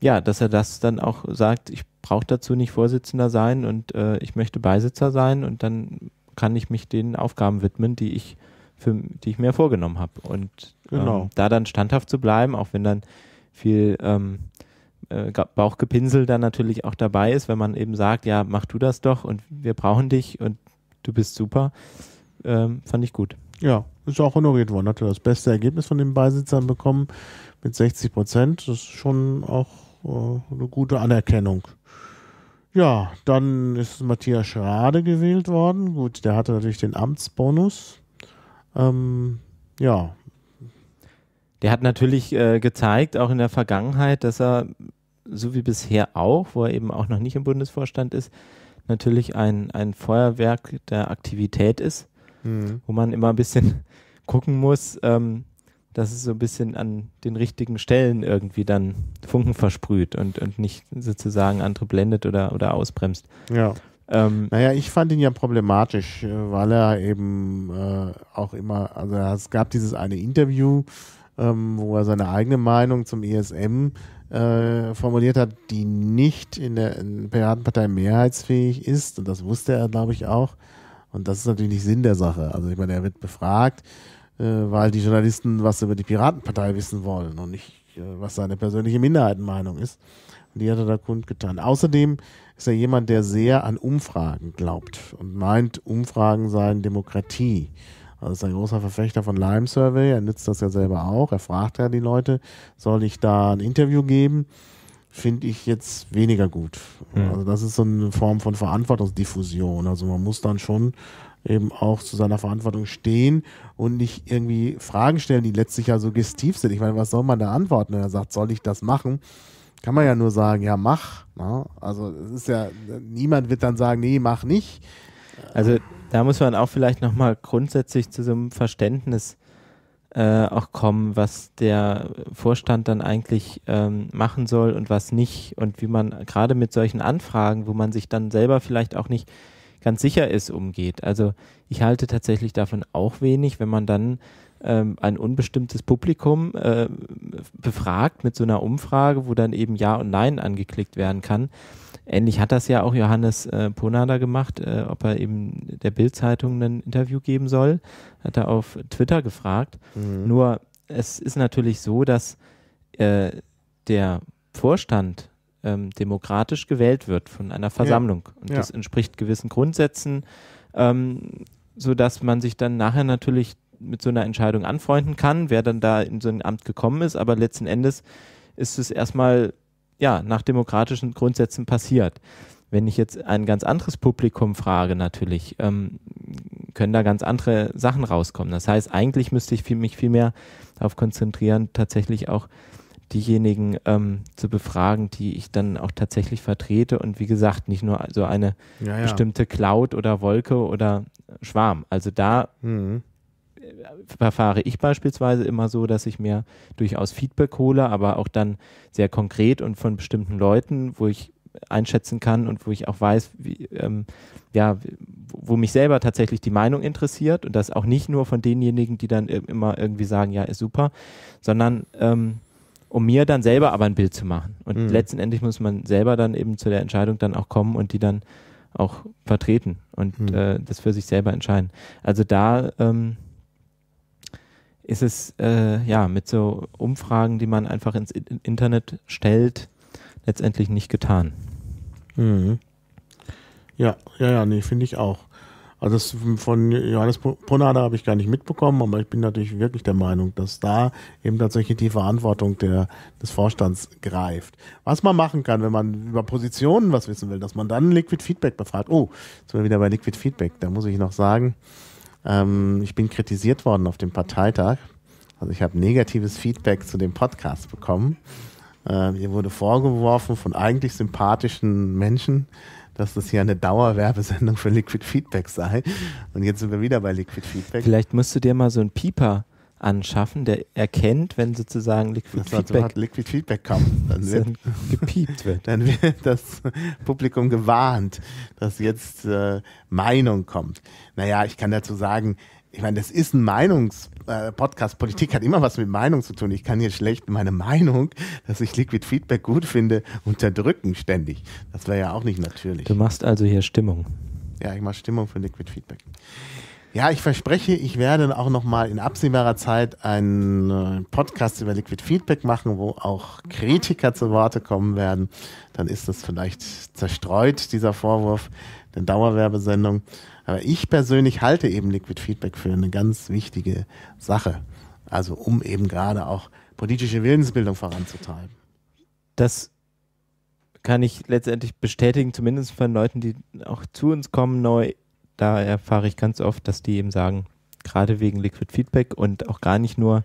ja, dass er das dann auch sagt, ich brauche dazu nicht Vorsitzender sein und äh, ich möchte Beisitzer sein und dann kann ich mich den Aufgaben widmen, die ich für, die ich mir vorgenommen habe. Und ähm, genau. ähm, da dann standhaft zu bleiben, auch wenn dann viel ähm, äh, Bauchgepinsel dann natürlich auch dabei ist, wenn man eben sagt, ja, mach du das doch und wir brauchen dich und du bist super, ähm, fand ich gut. Ja, ist auch honoriert worden. Hat er das beste Ergebnis von den Beisitzern bekommen mit 60 Prozent. Das ist schon auch äh, eine gute Anerkennung. Ja, dann ist Matthias Schrade gewählt worden. Gut, der hatte natürlich den Amtsbonus. Ähm, ja. Der hat natürlich äh, gezeigt, auch in der Vergangenheit, dass er, so wie bisher auch, wo er eben auch noch nicht im Bundesvorstand ist, natürlich ein, ein Feuerwerk der Aktivität ist, mhm. wo man immer ein bisschen gucken muss, ähm, dass es so ein bisschen an den richtigen Stellen irgendwie dann Funken versprüht und, und nicht sozusagen andere blendet oder, oder ausbremst. Ja. Ähm, naja, ich fand ihn ja problematisch, äh, weil er eben äh, auch immer, also es gab dieses eine Interview, ähm, wo er seine eigene Meinung zum ESM äh, formuliert hat, die nicht in der in Piratenpartei mehrheitsfähig ist. Und das wusste er, glaube ich, auch. Und das ist natürlich nicht Sinn der Sache. Also ich meine, er wird befragt, äh, weil die Journalisten was über die Piratenpartei wissen wollen und nicht, äh, was seine persönliche Minderheitenmeinung ist. Und die hat er da kundgetan. Außerdem ist er jemand, der sehr an Umfragen glaubt und meint, Umfragen seien Demokratie. Also ist ein großer Verfechter von Lime Survey, er nützt das ja selber auch, er fragt ja die Leute, soll ich da ein Interview geben? Finde ich jetzt weniger gut. Mhm. Also das ist so eine Form von Verantwortungsdiffusion. Also man muss dann schon eben auch zu seiner Verantwortung stehen und nicht irgendwie Fragen stellen, die letztlich ja suggestiv sind. Ich meine, was soll man da antworten, wenn er sagt, soll ich das machen? kann man ja nur sagen, ja, mach. Na? Ne? Also es ist ja, niemand wird dann sagen, nee, mach nicht. Also da muss man auch vielleicht nochmal grundsätzlich zu so einem Verständnis äh, auch kommen, was der Vorstand dann eigentlich ähm, machen soll und was nicht. Und wie man gerade mit solchen Anfragen, wo man sich dann selber vielleicht auch nicht ganz sicher ist, umgeht. Also ich halte tatsächlich davon auch wenig, wenn man dann ähm, ein unbestimmtes Publikum äh, befragt mit so einer Umfrage, wo dann eben Ja und Nein angeklickt werden kann. Ähnlich hat das ja auch Johannes äh, Ponada gemacht, äh, ob er eben der Bild-Zeitung ein Interview geben soll. Hat er auf Twitter gefragt. Mhm. Nur es ist natürlich so, dass äh, der Vorstand ähm, demokratisch gewählt wird von einer Versammlung. Ja. Und ja. das entspricht gewissen Grundsätzen, ähm, sodass man sich dann nachher natürlich mit so einer Entscheidung anfreunden kann, wer dann da in so ein Amt gekommen ist. Aber letzten Endes ist es erstmal ja, nach demokratischen Grundsätzen passiert. Wenn ich jetzt ein ganz anderes Publikum frage, natürlich, ähm, können da ganz andere Sachen rauskommen. Das heißt, eigentlich müsste ich mich viel mehr darauf konzentrieren, tatsächlich auch diejenigen ähm, zu befragen, die ich dann auch tatsächlich vertrete und wie gesagt, nicht nur so eine ja, ja. bestimmte Cloud oder Wolke oder Schwarm. Also da mhm verfahre ich beispielsweise immer so, dass ich mir durchaus Feedback hole, aber auch dann sehr konkret und von bestimmten Leuten, wo ich einschätzen kann und wo ich auch weiß, wie, ähm, ja, wo mich selber tatsächlich die Meinung interessiert und das auch nicht nur von denjenigen, die dann immer irgendwie sagen, ja, ist super, sondern ähm, um mir dann selber aber ein Bild zu machen. Und mhm. letztendlich muss man selber dann eben zu der Entscheidung dann auch kommen und die dann auch vertreten und mhm. äh, das für sich selber entscheiden. Also da ähm, ist es äh, ja mit so Umfragen, die man einfach ins Internet stellt, letztendlich nicht getan. Mhm. Ja, ja, ja, nee, finde ich auch. Also das von Johannes Ponada habe ich gar nicht mitbekommen, aber ich bin natürlich wirklich der Meinung, dass da eben tatsächlich die Verantwortung der, des Vorstands greift. Was man machen kann, wenn man über Positionen was wissen will, dass man dann Liquid Feedback befragt. Oh, jetzt sind wir wieder bei Liquid Feedback. Da muss ich noch sagen, ähm, ich bin kritisiert worden auf dem Parteitag. Also ich habe negatives Feedback zu dem Podcast bekommen. Äh, wurde vorgeworfen von eigentlich sympathischen Menschen, dass das hier eine Dauerwerbesendung für Liquid Feedback sei. Und jetzt sind wir wieder bei Liquid Feedback. Vielleicht musst du dir mal so einen Pieper anschaffen, der erkennt, wenn sozusagen Liquid das Feedback Liquid Feedback kommt, dann wird dann gepiept wird. Dann wird das Publikum gewarnt, dass jetzt äh, Meinung kommt. Naja, ich kann dazu sagen, ich meine, das ist ein Meinungs- äh, Podcast Politik hat immer was mit Meinung zu tun. Ich kann hier schlecht meine Meinung, dass ich Liquid Feedback gut finde, unterdrücken ständig. Das wäre ja auch nicht natürlich. Du machst also hier Stimmung. Ja, ich mache Stimmung für Liquid Feedback. Ja, ich verspreche, ich werde auch nochmal in absehbarer Zeit einen äh, Podcast über Liquid Feedback machen, wo auch Kritiker zu Wort kommen werden. Dann ist das vielleicht zerstreut, dieser Vorwurf, der Dauerwerbesendung. Aber ich persönlich halte eben Liquid Feedback für eine ganz wichtige Sache. Also um eben gerade auch politische Willensbildung voranzutreiben. Das kann ich letztendlich bestätigen, zumindest von Leuten, die auch zu uns kommen neu. Da erfahre ich ganz oft, dass die eben sagen, gerade wegen Liquid Feedback und auch gar nicht nur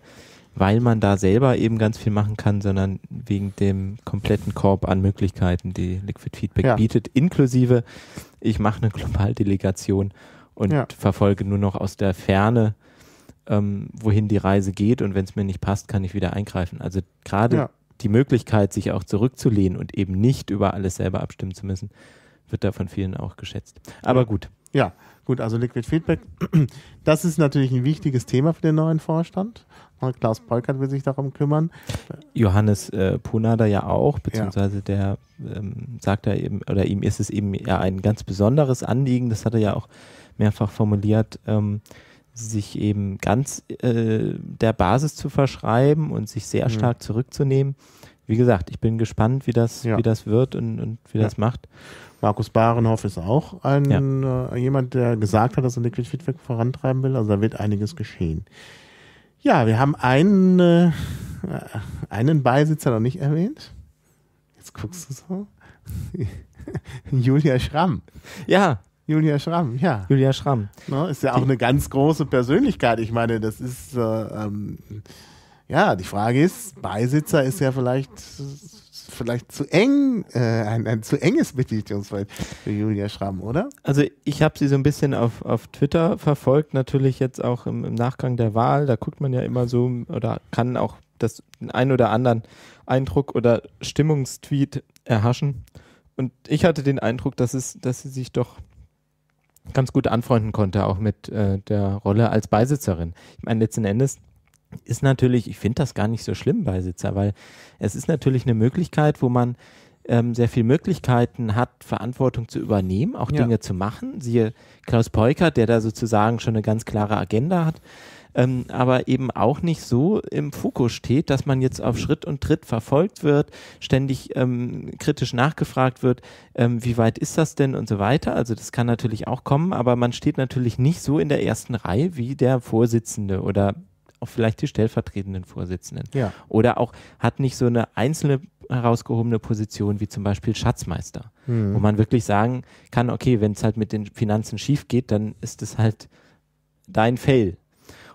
weil man da selber eben ganz viel machen kann, sondern wegen dem kompletten Korb an Möglichkeiten, die Liquid Feedback ja. bietet, inklusive ich mache eine Globaldelegation und ja. verfolge nur noch aus der Ferne, ähm, wohin die Reise geht und wenn es mir nicht passt, kann ich wieder eingreifen. Also gerade ja. die Möglichkeit, sich auch zurückzulehnen und eben nicht über alles selber abstimmen zu müssen, wird da von vielen auch geschätzt. Aber gut. Ja, gut, also Liquid Feedback, das ist natürlich ein wichtiges Thema für den neuen Vorstand. Klaus Polkert will sich darum kümmern. Johannes äh, Punader ja auch, beziehungsweise ja. der ähm, sagt er eben, oder ihm ist es eben ja ein ganz besonderes Anliegen, das hat er ja auch mehrfach formuliert, ähm, sich eben ganz äh, der Basis zu verschreiben und sich sehr mhm. stark zurückzunehmen. Wie gesagt, ich bin gespannt, wie das, ja. wie das wird und, und wie ja. das macht. Markus Bahrenhoff ist auch ein, äh, jemand, der gesagt hat, dass er Liquid Feedback vorantreiben will. Also da wird einiges geschehen. Ja, wir haben einen, äh, einen Beisitzer noch nicht erwähnt. Jetzt guckst du so. Julia Schramm. Ja. Julia Schramm, ja. Julia Schramm. No, ne, ist ja auch die eine ganz große Persönlichkeit. Ich meine, das ist, äh, ähm, ja, die Frage ist, Beisitzer ist ja vielleicht vielleicht zu eng, äh, ein, ein, zu enges Betätigungsfeld für Julia Schramm, oder? Also ich habe sie so ein bisschen auf, auf Twitter verfolgt, natürlich jetzt auch im, im Nachgang der Wahl. Da guckt man ja immer so oder kann auch das ein oder anderen Eindruck oder Stimmungstweet erhaschen. Und ich hatte den Eindruck, dass es, dass sie sich doch ganz gut anfreunden konnte, auch mit äh, der Rolle als Beisitzerin. Ich meine, letzten Endes ist natürlich, ich finde das gar nicht so schlimm bei Sitzer, weil es ist natürlich eine Möglichkeit, wo man ähm, sehr viele Möglichkeiten hat, Verantwortung zu übernehmen, auch ja. Dinge zu machen. Siehe Klaus Peukert, der da sozusagen schon eine ganz klare Agenda hat, ähm, aber eben auch nicht so im Fokus steht, dass man jetzt auf Schritt und Tritt verfolgt wird, ständig ähm, kritisch nachgefragt wird, ähm, wie weit ist das denn und so weiter. Also das kann natürlich auch kommen, aber man steht natürlich nicht so in der ersten Reihe wie der Vorsitzende oder auch vielleicht die stellvertretenden Vorsitzenden. Ja. Oder auch hat nicht so eine einzelne herausgehobene Position wie zum Beispiel Schatzmeister, mhm. wo man wirklich sagen kann, okay, wenn es halt mit den Finanzen schief geht, dann ist es halt dein Fail.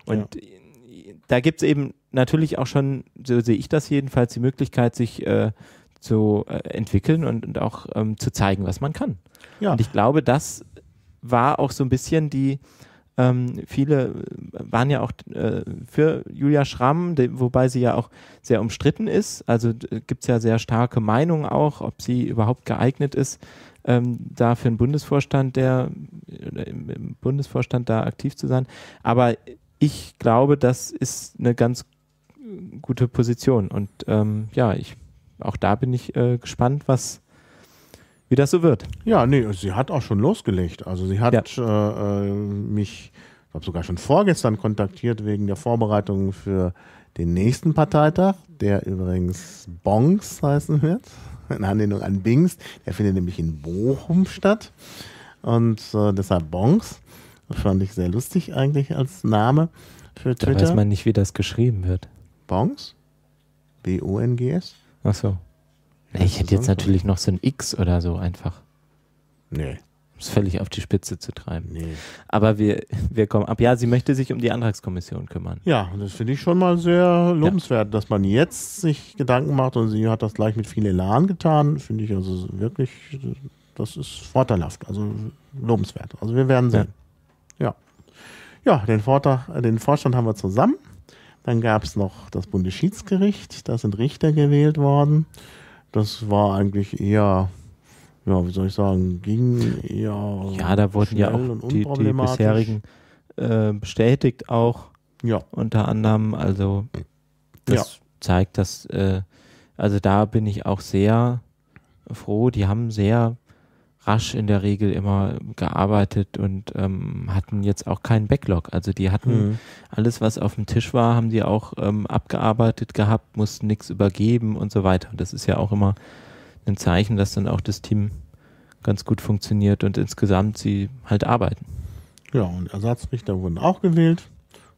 Und ja. da gibt es eben natürlich auch schon, so sehe ich das jedenfalls, die Möglichkeit, sich äh, zu äh, entwickeln und, und auch ähm, zu zeigen, was man kann. Ja. Und ich glaube, das war auch so ein bisschen die ähm, viele äh, waren ja auch äh, für Julia Schramm, de, wobei sie ja auch sehr umstritten ist. Also gibt es ja sehr starke Meinungen auch, ob sie überhaupt geeignet ist, ähm, da für den Bundesvorstand, der äh, im Bundesvorstand da aktiv zu sein. Aber ich glaube, das ist eine ganz gute Position. Und ähm, ja, ich auch da bin ich äh, gespannt, was wie das so wird. Ja, nee, sie hat auch schon losgelegt. Also sie hat ja. äh, äh mich, ich glaube sogar schon vorgestern kontaktiert wegen der Vorbereitungen für den nächsten Parteitag, der übrigens Bongs heißen wird, in Anlehnung an Bings. Der findet nämlich in Bochum statt und äh, deshalb Bongs. fand ich sehr lustig eigentlich als Name für Twitter. Da weiß man nicht, wie das geschrieben wird. Bongs? B-O-N-G-S? Ach so. Na, ich hätte jetzt natürlich noch so ein X oder so einfach. Nee. Um es völlig auf die Spitze zu treiben. Nee. Aber wir, wir kommen ab. Ja, sie möchte sich um die Antragskommission kümmern. Ja, das finde ich schon mal sehr lobenswert, ja. dass man jetzt sich Gedanken macht und sie hat das gleich mit viel Elan getan. Finde ich also wirklich, das ist vorteilhaft, also lobenswert. Also wir werden sehen. Ja. Ja, ja den, Vortrag, den Vorstand haben wir zusammen. Dann gab es noch das Bundesschiedsgericht, da sind Richter gewählt worden das war eigentlich eher, ja, wie soll ich sagen, ging eher. Ja, da wurden ja auch die, die bisherigen äh, bestätigt auch. Ja. Unter anderem, also das ja. zeigt, dass, äh, also da bin ich auch sehr froh, die haben sehr rasch in der Regel immer gearbeitet und ähm, hatten jetzt auch keinen Backlog. Also die hatten mhm. alles, was auf dem Tisch war, haben die auch ähm, abgearbeitet gehabt, mussten nichts übergeben und so weiter. Und das ist ja auch immer ein Zeichen, dass dann auch das Team ganz gut funktioniert und insgesamt sie halt arbeiten. Ja, und Ersatzrichter wurden auch gewählt.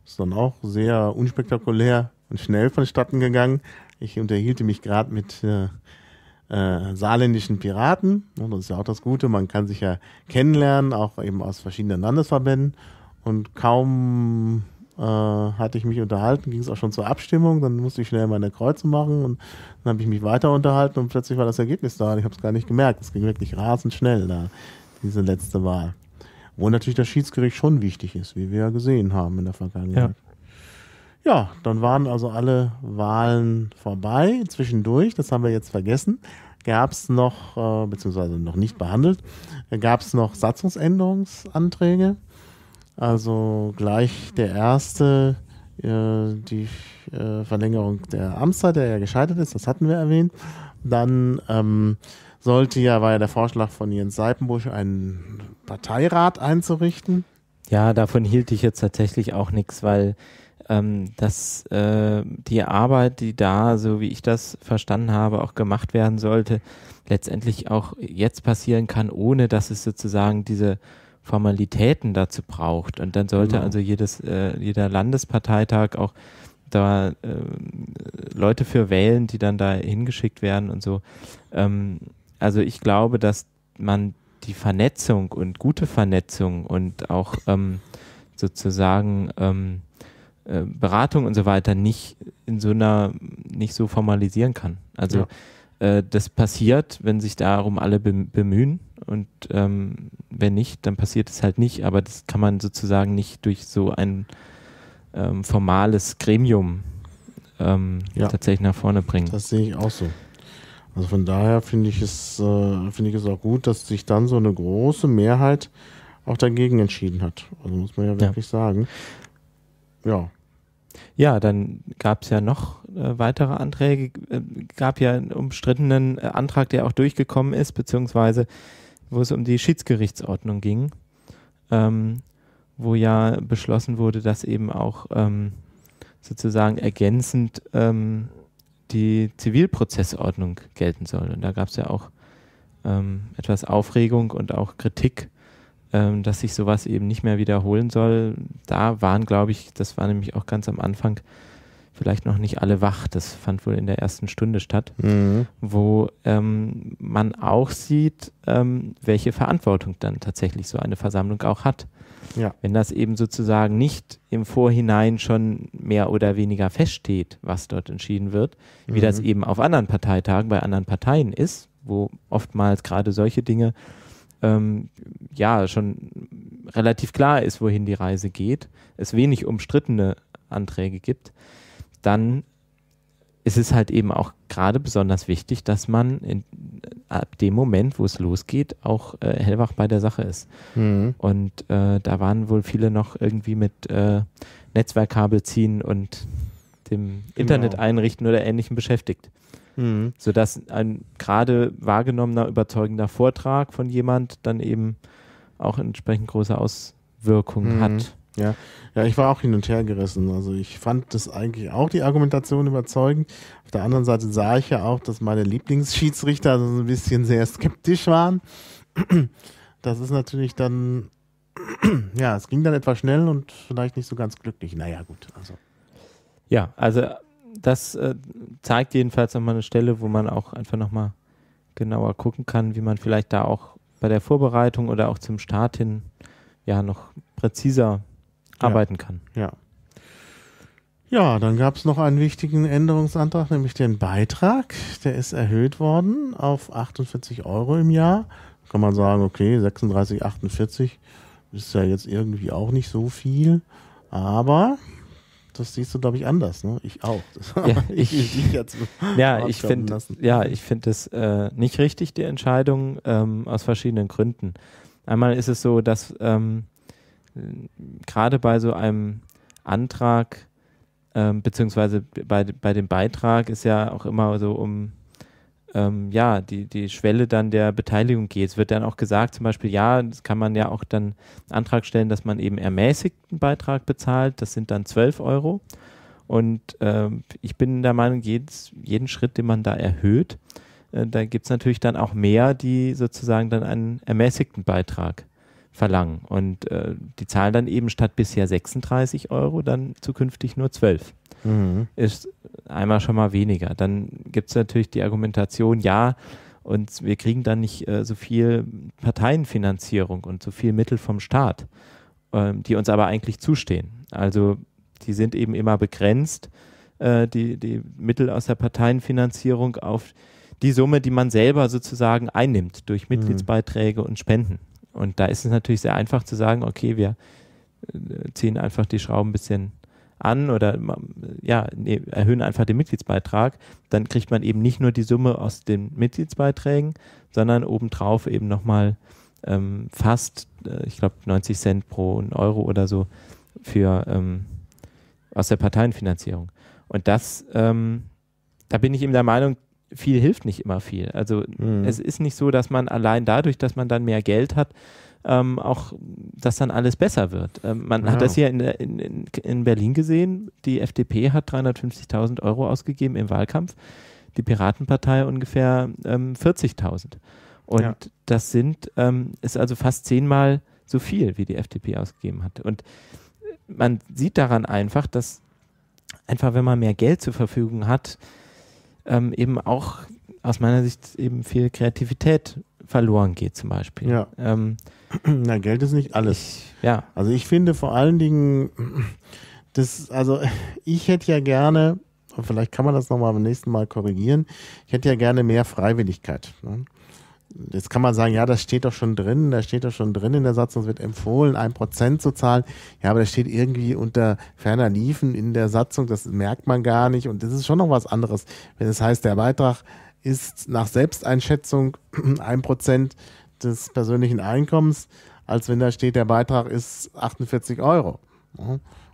Ist dann auch sehr unspektakulär und schnell vonstatten gegangen. Ich unterhielte mich gerade mit äh, äh, saarländischen Piraten. Und das ist ja auch das Gute, man kann sich ja kennenlernen, auch eben aus verschiedenen Landesverbänden. Und kaum äh, hatte ich mich unterhalten, ging es auch schon zur Abstimmung, dann musste ich schnell meine Kreuze machen und dann habe ich mich weiter unterhalten und plötzlich war das Ergebnis da und ich habe es gar nicht gemerkt. Es ging wirklich rasend schnell da, diese letzte Wahl. Wo natürlich das Schiedsgericht schon wichtig ist, wie wir ja gesehen haben in der Vergangenheit. Ja. ja, dann waren also alle Wahlen vorbei zwischendurch, das haben wir jetzt vergessen, gab es noch, äh, beziehungsweise noch nicht behandelt, gab es noch Satzungsänderungsanträge. Also gleich der erste, äh, die äh, Verlängerung der Amtszeit, der ja gescheitert ist, das hatten wir erwähnt. Dann ähm, sollte ja, war ja der Vorschlag von Jens Seipenbusch, einen Parteirat einzurichten. Ja, davon hielt ich jetzt tatsächlich auch nichts, weil ähm, dass äh, die Arbeit, die da, so wie ich das verstanden habe, auch gemacht werden sollte, letztendlich auch jetzt passieren kann, ohne dass es sozusagen diese Formalitäten dazu braucht. Und dann sollte genau. also jedes, äh, jeder Landesparteitag auch da äh, Leute für wählen, die dann da hingeschickt werden und so. Ähm, also ich glaube, dass man die Vernetzung und gute Vernetzung und auch ähm, sozusagen ähm, äh, Beratung und so weiter nicht in so einer, nicht so formalisieren kann. Also ja. äh, das passiert, wenn sich darum alle bemühen und ähm, wenn nicht, dann passiert es halt nicht, aber das kann man sozusagen nicht durch so ein ähm, formales Gremium ähm, ja. tatsächlich nach vorne bringen. Das sehe ich auch so. Also von daher finde ich es, äh, finde ich es auch gut, dass sich dann so eine große Mehrheit auch dagegen entschieden hat. Also muss man ja wirklich ja. sagen. Ja ja, dann gab es ja noch äh, weitere Anträge, äh, gab ja einen umstrittenen äh, Antrag, der auch durchgekommen ist, beziehungsweise wo es um die Schiedsgerichtsordnung ging, ähm, wo ja beschlossen wurde, dass eben auch ähm, sozusagen ergänzend ähm, die Zivilprozessordnung gelten soll. Und da gab es ja auch ähm, etwas Aufregung und auch Kritik ähm, dass sich sowas eben nicht mehr wiederholen soll. Da waren, glaube ich, das war nämlich auch ganz am Anfang vielleicht noch nicht alle wach. Das fand wohl in der ersten Stunde statt, mhm. wo ähm, man auch sieht, ähm, welche Verantwortung dann tatsächlich so eine Versammlung auch hat. Ja. Wenn das eben sozusagen nicht im Vorhinein schon mehr oder weniger feststeht, was dort entschieden wird, mhm. wie das eben auf anderen Parteitagen bei anderen Parteien ist, wo oftmals gerade solche Dinge äh, ähm, ja schon relativ klar ist, wohin die Reise geht, es wenig umstrittene Anträge gibt, dann ist es halt eben auch gerade besonders wichtig, dass man in, ab dem Moment, wo es losgeht, auch äh, hellwach bei der Sache ist. Mhm. Und äh, da waren wohl viele noch irgendwie mit äh, Netzwerkkabel ziehen und dem genau. Internet einrichten oder ähnlichem beschäftigt. Mhm. Sodass ein gerade wahrgenommener, überzeugender Vortrag von jemand dann eben auch entsprechend große Auswirkungen mhm. hat. Ja. ja, ich war auch hin und her gerissen. Also ich fand das eigentlich auch die Argumentation überzeugend. Auf der anderen Seite sah ich ja auch, dass meine Lieblingsschiedsrichter so ein bisschen sehr skeptisch waren. Das ist natürlich dann, ja, es ging dann etwas schnell und vielleicht nicht so ganz glücklich. Naja, gut. Also. Ja, also das äh, zeigt jedenfalls nochmal eine Stelle, wo man auch einfach nochmal genauer gucken kann, wie man vielleicht da auch bei der Vorbereitung oder auch zum Start hin ja noch präziser ja. arbeiten kann. Ja. Ja, dann gab es noch einen wichtigen Änderungsantrag, nämlich den Beitrag. Der ist erhöht worden auf 48 Euro im Jahr. Kann man sagen, okay, 36, 48 ist ja jetzt irgendwie auch nicht so viel. Aber das siehst du, glaube ich, anders. Ne? Ich auch. Ja, ich, ich, ja, ich finde ja, find äh, nicht richtig, die Entscheidung, ähm, aus verschiedenen Gründen. Einmal ist es so, dass ähm, gerade bei so einem Antrag, ähm, beziehungsweise bei, bei dem Beitrag ist ja auch immer so um ähm, ja, die, die Schwelle dann der Beteiligung geht. Es wird dann auch gesagt, zum Beispiel, ja, das kann man ja auch dann Antrag stellen, dass man eben ermäßigten Beitrag bezahlt. Das sind dann 12 Euro. Und ähm, ich bin der Meinung, jedes, jeden Schritt, den man da erhöht, äh, da gibt es natürlich dann auch mehr, die sozusagen dann einen ermäßigten Beitrag verlangen. Und äh, die zahlen dann eben statt bisher 36 Euro dann zukünftig nur 12. Mhm. Ist einmal schon mal weniger. Dann gibt es natürlich die Argumentation, ja, und wir kriegen dann nicht äh, so viel Parteienfinanzierung und so viel Mittel vom Staat, ähm, die uns aber eigentlich zustehen. Also die sind eben immer begrenzt, äh, die, die Mittel aus der Parteienfinanzierung auf die Summe, die man selber sozusagen einnimmt durch mhm. Mitgliedsbeiträge mhm. und Spenden. Und da ist es natürlich sehr einfach zu sagen, okay, wir äh, ziehen einfach die Schrauben ein bisschen an oder ja, nee, erhöhen einfach den Mitgliedsbeitrag, dann kriegt man eben nicht nur die Summe aus den Mitgliedsbeiträgen, sondern obendrauf eben nochmal ähm, fast, äh, ich glaube, 90 Cent pro Euro oder so für ähm, aus der Parteienfinanzierung. Und das, ähm, da bin ich eben der Meinung, viel hilft nicht immer viel. Also mhm. es ist nicht so, dass man allein dadurch, dass man dann mehr Geld hat, ähm, auch, dass dann alles besser wird. Ähm, man ja. hat das hier in, in, in, Berlin gesehen. Die FDP hat 350.000 Euro ausgegeben im Wahlkampf, die Piratenpartei ungefähr ähm, 40.000. Und ja. das sind, ähm, ist also fast zehnmal so viel, wie die FDP ausgegeben hat. Und man sieht daran einfach, dass einfach, wenn man mehr Geld zur Verfügung hat, ähm, eben auch aus meiner Sicht eben viel Kreativität verloren geht zum Beispiel. Ja. Ähm, Na, Geld ist nicht alles. Ich, ja. Also ich finde vor allen Dingen, das, also ich hätte ja gerne, vielleicht kann man das nochmal beim nächsten Mal korrigieren, ich hätte ja gerne mehr Freiwilligkeit. Ne? Jetzt kann man sagen, ja, das steht doch schon drin, da steht doch schon drin in der Satzung, es wird empfohlen, ein Prozent zu zahlen. Ja, aber das steht irgendwie unter ferner Liefen in der Satzung, das merkt man gar nicht. Und das ist schon noch was anderes. Wenn das heißt, der Beitrag ist nach Selbsteinschätzung ein Prozent des persönlichen Einkommens, als wenn da steht, der Beitrag ist 48 Euro.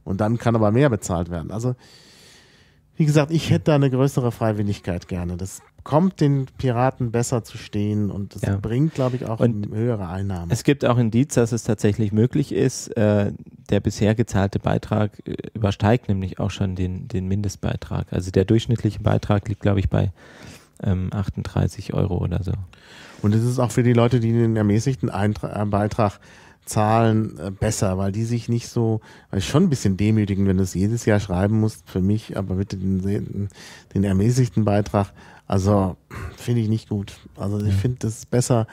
Und dann kann aber mehr bezahlt werden. Also, wie gesagt, ich hätte da eine größere Freiwilligkeit gerne. Das kommt den Piraten besser zu stehen und es ja. bringt, glaube ich, auch und höhere Einnahmen. Es gibt auch Indiz, dass es tatsächlich möglich ist. Äh, der bisher gezahlte Beitrag äh, übersteigt nämlich auch schon den, den Mindestbeitrag. Also der durchschnittliche Beitrag liegt, glaube ich, bei 38 ähm, Euro oder so. Und es ist auch für die Leute, die den ermäßigten Eintra äh, Beitrag Zahlen besser, weil die sich nicht so, weil schon ein bisschen demütigen, wenn du es jedes Jahr schreiben musst, für mich, aber bitte den, den ermäßigten Beitrag also finde ich nicht gut. Also ich finde es besser,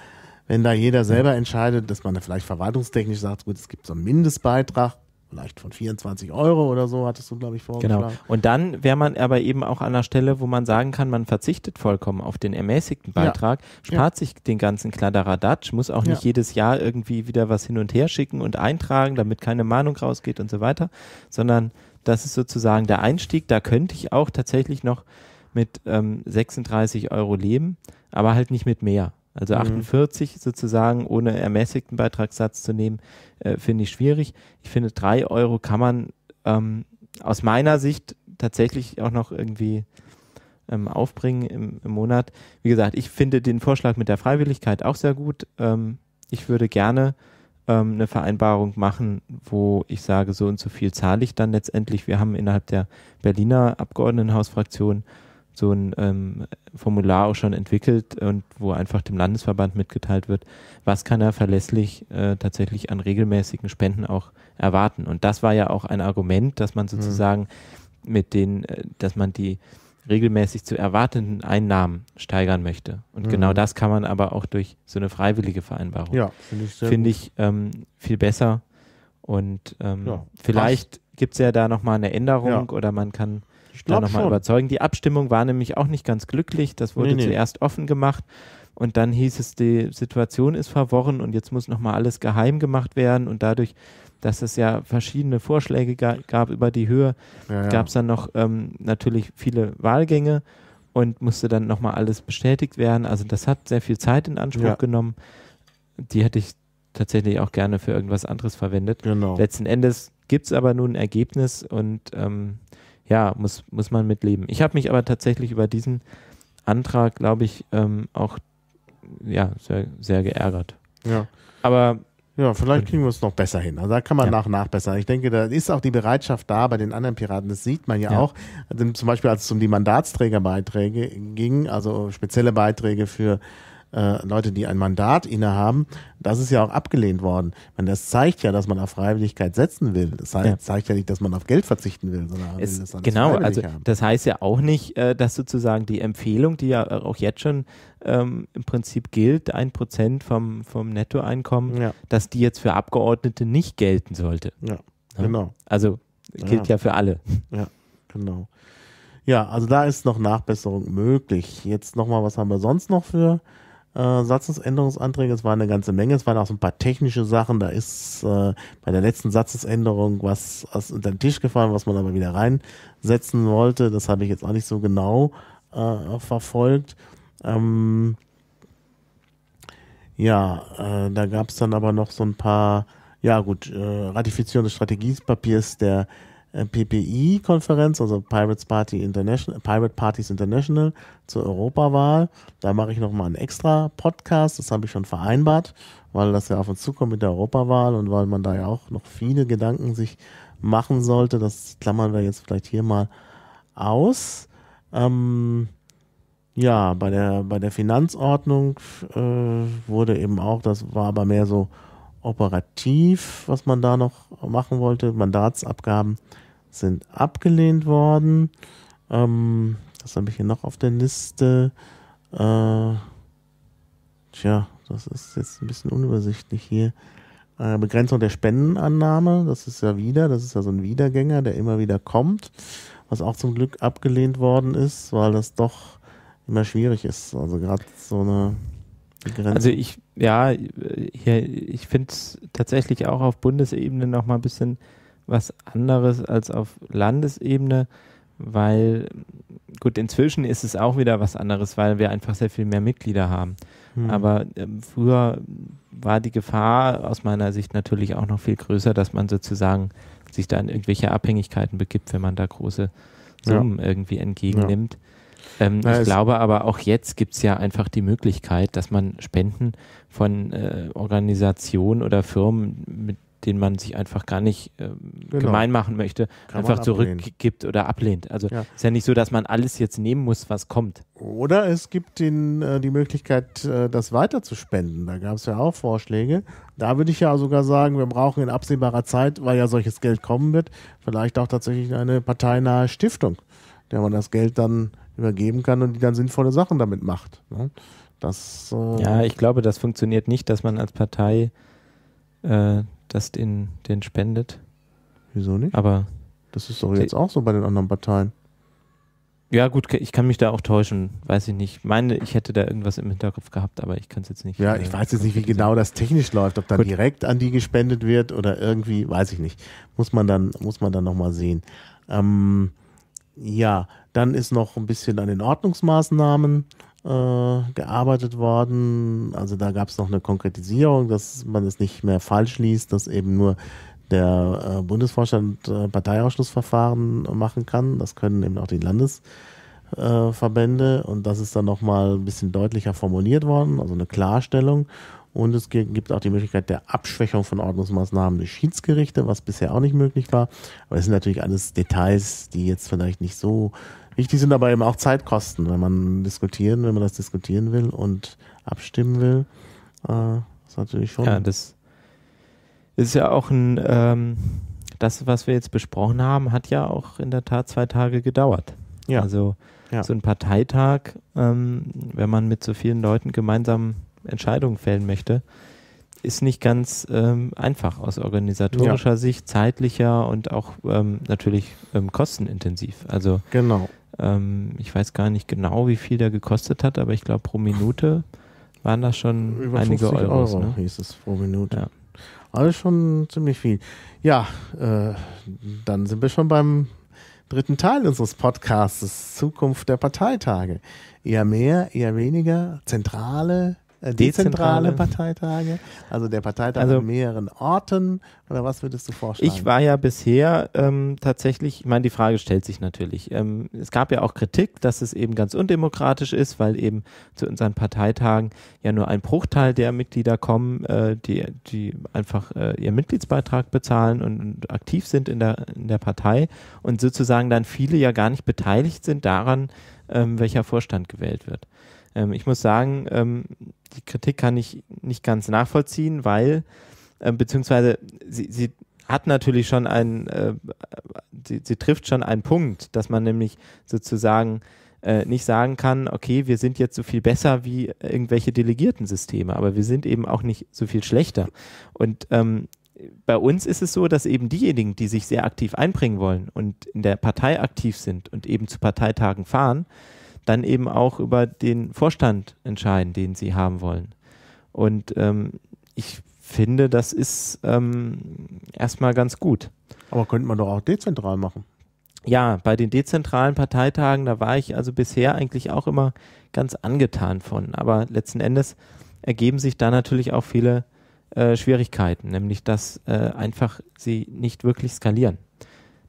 wenn da jeder selber entscheidet, dass man da vielleicht verwaltungstechnisch sagt, gut, es gibt so einen Mindestbeitrag, vielleicht von 24 Euro oder so, hattest du, glaube ich, vorgeschlagen. Genau. Und dann wäre man aber eben auch an der Stelle, wo man sagen kann, man verzichtet vollkommen auf den ermäßigten Beitrag, ja. spart ja. sich den ganzen Kladderadatsch, muss auch nicht ja. jedes Jahr irgendwie wieder was hin und her schicken und eintragen, damit keine Mahnung rausgeht und so weiter, sondern das ist sozusagen der Einstieg, da könnte ich auch tatsächlich noch mit ähm, 36 Euro leben, aber halt nicht mit mehr. Also 48 mhm. sozusagen ohne ermäßigten Beitragssatz zu nehmen, äh, finde ich schwierig. Ich finde, 3 Euro kann man ähm, aus meiner Sicht tatsächlich auch noch irgendwie ähm, aufbringen im, im, Monat. Wie gesagt, ich finde den Vorschlag mit der Freiwilligkeit auch sehr gut. Ähm, ich würde gerne ähm, eine Vereinbarung machen, wo ich sage, so und so viel zahle ich dann letztendlich. Wir haben innerhalb der Berliner Abgeordnetenhausfraktion so ein ähm, Formular auch schon entwickelt und wo einfach dem Landesverband mitgeteilt wird, was kann er verlässlich äh, tatsächlich an regelmäßigen Spenden auch erwarten. Und das war ja auch ein Argument, dass man mhm. sozusagen mhm. mit den, äh, dass man die regelmäßig zu erwartenden Einnahmen steigern möchte. Und mhm. genau das kann man aber auch durch so eine freiwillige Vereinbarung. Ja, finde ich, sehr find ich ähm, viel besser. Und ähm, ja, vielleicht gibt es ja da nochmal eine Änderung ja. oder man kann ich da nochmal überzeugen. Die Abstimmung war nämlich auch nicht ganz glücklich. Das wurde nee, nee. zuerst offen gemacht und dann hieß es, die Situation ist verworren und jetzt muss nochmal alles geheim gemacht werden und dadurch, dass es ja verschiedene Vorschläge ga gab über die Höhe, ja, ja. gab es dann noch ähm, natürlich viele Wahlgänge und musste dann nochmal alles bestätigt werden. Also das hat sehr viel Zeit in Anspruch ja. genommen. Die hätte ich tatsächlich auch gerne für irgendwas anderes verwendet. Genau. Letzten Endes gibt es aber nun ein Ergebnis und ähm, ja, muss, muss man mitleben. Ich habe mich aber tatsächlich über diesen Antrag, glaube ich, ähm, auch ja, sehr, sehr geärgert. Ja. Aber ja, vielleicht kriegen wir es noch besser hin. Also da kann man ja. nach und nach besser. Ich denke, da ist auch die Bereitschaft da bei den anderen Piraten. Das sieht man ja, ja. auch. Also zum Beispiel, als es um die Mandatsträgerbeiträge ging, also spezielle Beiträge für äh, Leute, die ein Mandat innehaben, das ist ja auch abgelehnt worden. Meine, das zeigt ja, dass man auf Freiwilligkeit setzen will. Das heißt, ja. zeigt ja nicht, dass man auf Geld verzichten will, sondern es, will das genau. Also haben. das heißt ja auch nicht, äh, dass sozusagen die Empfehlung, die ja äh, auch jetzt schon ähm, im Prinzip gilt, ein Prozent vom vom Nettoeinkommen, ja. dass die jetzt für Abgeordnete nicht gelten sollte. Ja, genau. Also gilt ja, ja für alle. Ja, genau. Ja, also da ist noch Nachbesserung möglich. Jetzt nochmal, was haben wir sonst noch für äh, Satzesänderungsanträge. Es war eine ganze Menge. Es waren auch so ein paar technische Sachen. Da ist äh, bei der letzten Satzesänderung was aus unter den Tisch gefallen, was man aber wieder reinsetzen wollte. Das habe ich jetzt auch nicht so genau äh, verfolgt. Ähm, ja, äh, da gab es dann aber noch so ein paar ja gut, äh, Ratifizierung des Strategiepapiers der äh, PPI-Konferenz, also Pirates Party International, Pirate Parties International zur Europawahl. Da mache ich nochmal einen extra Podcast, das habe ich schon vereinbart, weil das ja auf uns zukommt mit der Europawahl und weil man da ja auch noch viele Gedanken sich machen sollte. Das klammern wir jetzt vielleicht hier mal aus. Ähm, ja, bei der, bei der Finanzordnung äh, wurde eben auch, das war aber mehr so operativ, was man da noch machen wollte. Mandatsabgaben sind abgelehnt worden. Ähm, was habe ich hier noch auf der Liste? Äh, tja, das ist jetzt ein bisschen unübersichtlich hier. Äh, Begrenzung der Spendenannahme, das ist ja wieder, das ist ja so ein Wiedergänger, der immer wieder kommt, was auch zum Glück abgelehnt worden ist, weil das doch immer schwierig ist. Also gerade so eine begrenzt. Also ich, ja, hier, ich finde es tatsächlich auch auf Bundesebene nochmal ein bisschen was anderes als auf Landesebene, weil gut, inzwischen ist es auch wieder was anderes, weil wir einfach sehr viel mehr Mitglieder haben. Hm. Aber ähm, früher war die Gefahr aus meiner Sicht natürlich auch noch viel größer, dass man sozusagen sich da in irgendwelche Abhängigkeiten begibt, wenn man da große Summen ja. irgendwie entgegennimmt. Ja. Ähm, Na, ich glaube aber auch jetzt gibt es ja einfach die Möglichkeit, dass man Spenden von äh, Organisationen oder Firmen, mit denen man sich einfach gar nicht ähm, genau. gemein machen möchte, Kann einfach zurückgibt oder ablehnt. Also ja. ist ja nicht so, dass man alles jetzt nehmen muss, was kommt. Oder es gibt den, äh, die Möglichkeit, äh, das weiter zu spenden. Da gab es ja auch Vorschläge. Da würde ich ja sogar sagen, wir brauchen in absehbarer Zeit, weil ja solches Geld kommen wird, vielleicht auch tatsächlich eine parteinahe Stiftung, der man das Geld dann übergeben kann und die dann sinnvolle Sachen damit macht. Ne? Das, äh ja, ich glaube, das funktioniert nicht, dass man als Partei äh, das den, den spendet. Wieso nicht? Aber das ist doch jetzt auch so bei den anderen Parteien. Ja, gut, ich kann mich da auch täuschen, weiß ich nicht. Ich meine, ich hätte da irgendwas im Hinterkopf gehabt, aber ich kann es jetzt nicht. Ja, äh, ich äh, weiß jetzt nicht, wie genau das technisch läuft, ob da direkt an die gespendet wird oder irgendwie, weiß ich nicht. Muss man dann, muss man dann nochmal sehen. Ähm, ja, dann ist noch ein bisschen an den Ordnungsmaßnahmen äh, gearbeitet worden. Also da gab es noch eine Konkretisierung, dass man es nicht mehr falsch liest, dass eben nur der äh, Bundesvorstand äh, Parteiausschlussverfahren machen kann. Das können eben auch die Landesverbände äh, und das ist dann nochmal ein bisschen deutlicher formuliert worden, also eine Klarstellung. Und es gibt auch die Möglichkeit der Abschwächung von Ordnungsmaßnahmen durch Schiedsgerichte, was bisher auch nicht möglich war. Aber es sind natürlich alles Details, die jetzt vielleicht nicht so wichtig sind, aber eben auch Zeitkosten, wenn man diskutieren, wenn man das diskutieren will und abstimmen will. Das äh, ist natürlich schon. Ja, das ist ja auch ein, ähm, das, was wir jetzt besprochen haben, hat ja auch in der Tat zwei Tage gedauert. Ja. Also ja. so ein Parteitag, ähm, wenn man mit so vielen Leuten gemeinsam Entscheidungen fällen möchte, ist nicht ganz ähm, einfach aus organisatorischer ja. Sicht, zeitlicher und auch ähm, natürlich ähm, kostenintensiv. Also genau. Ähm, ich weiß gar nicht genau, wie viel der gekostet hat, aber ich glaube pro Minute waren das schon Über einige Euros, Euro. Ne? hieß es pro Minute. Ja. Alles schon ziemlich viel. Ja, äh, dann sind wir schon beim dritten Teil unseres Podcasts, Zukunft der Parteitage. Eher mehr, eher weniger, zentrale äh, dezentrale, Parteitage, also der Parteitag also, an mehreren Orten oder was würdest du vorschlagen? Ich war ja bisher ähm, tatsächlich, ich meine, die Frage stellt sich natürlich. Ähm, es gab ja auch Kritik, dass es eben ganz undemokratisch ist, weil eben zu unseren Parteitagen ja nur ein Bruchteil der Mitglieder kommen, äh, die, die einfach äh, ihren Mitgliedsbeitrag bezahlen und, und aktiv sind in der, in der Partei und sozusagen dann viele ja gar nicht beteiligt sind daran, ähm, welcher Vorstand gewählt wird. Ähm, ich muss sagen, ähm, die Kritik kann ich nicht ganz nachvollziehen, weil, äh, beziehungsweise sie, sie hat natürlich schon einen, äh, sie, sie, trifft schon einen Punkt, dass man nämlich sozusagen äh, nicht sagen kann, okay, wir sind jetzt so viel besser wie irgendwelche delegierten Systeme, aber wir sind eben auch nicht so viel schlechter. Und ähm, bei uns ist es so, dass eben diejenigen, die sich sehr aktiv einbringen wollen und in der Partei aktiv sind und eben zu Parteitagen fahren, dann eben auch über den Vorstand entscheiden, den sie haben wollen. Und ähm, ich finde, das ist ähm, erstmal ganz gut. Aber könnte man doch auch dezentral machen. Ja, bei den dezentralen Parteitagen, da war ich also bisher eigentlich auch immer ganz angetan von. Aber letzten Endes ergeben sich da natürlich auch viele äh, Schwierigkeiten, nämlich dass äh, einfach sie nicht wirklich skalieren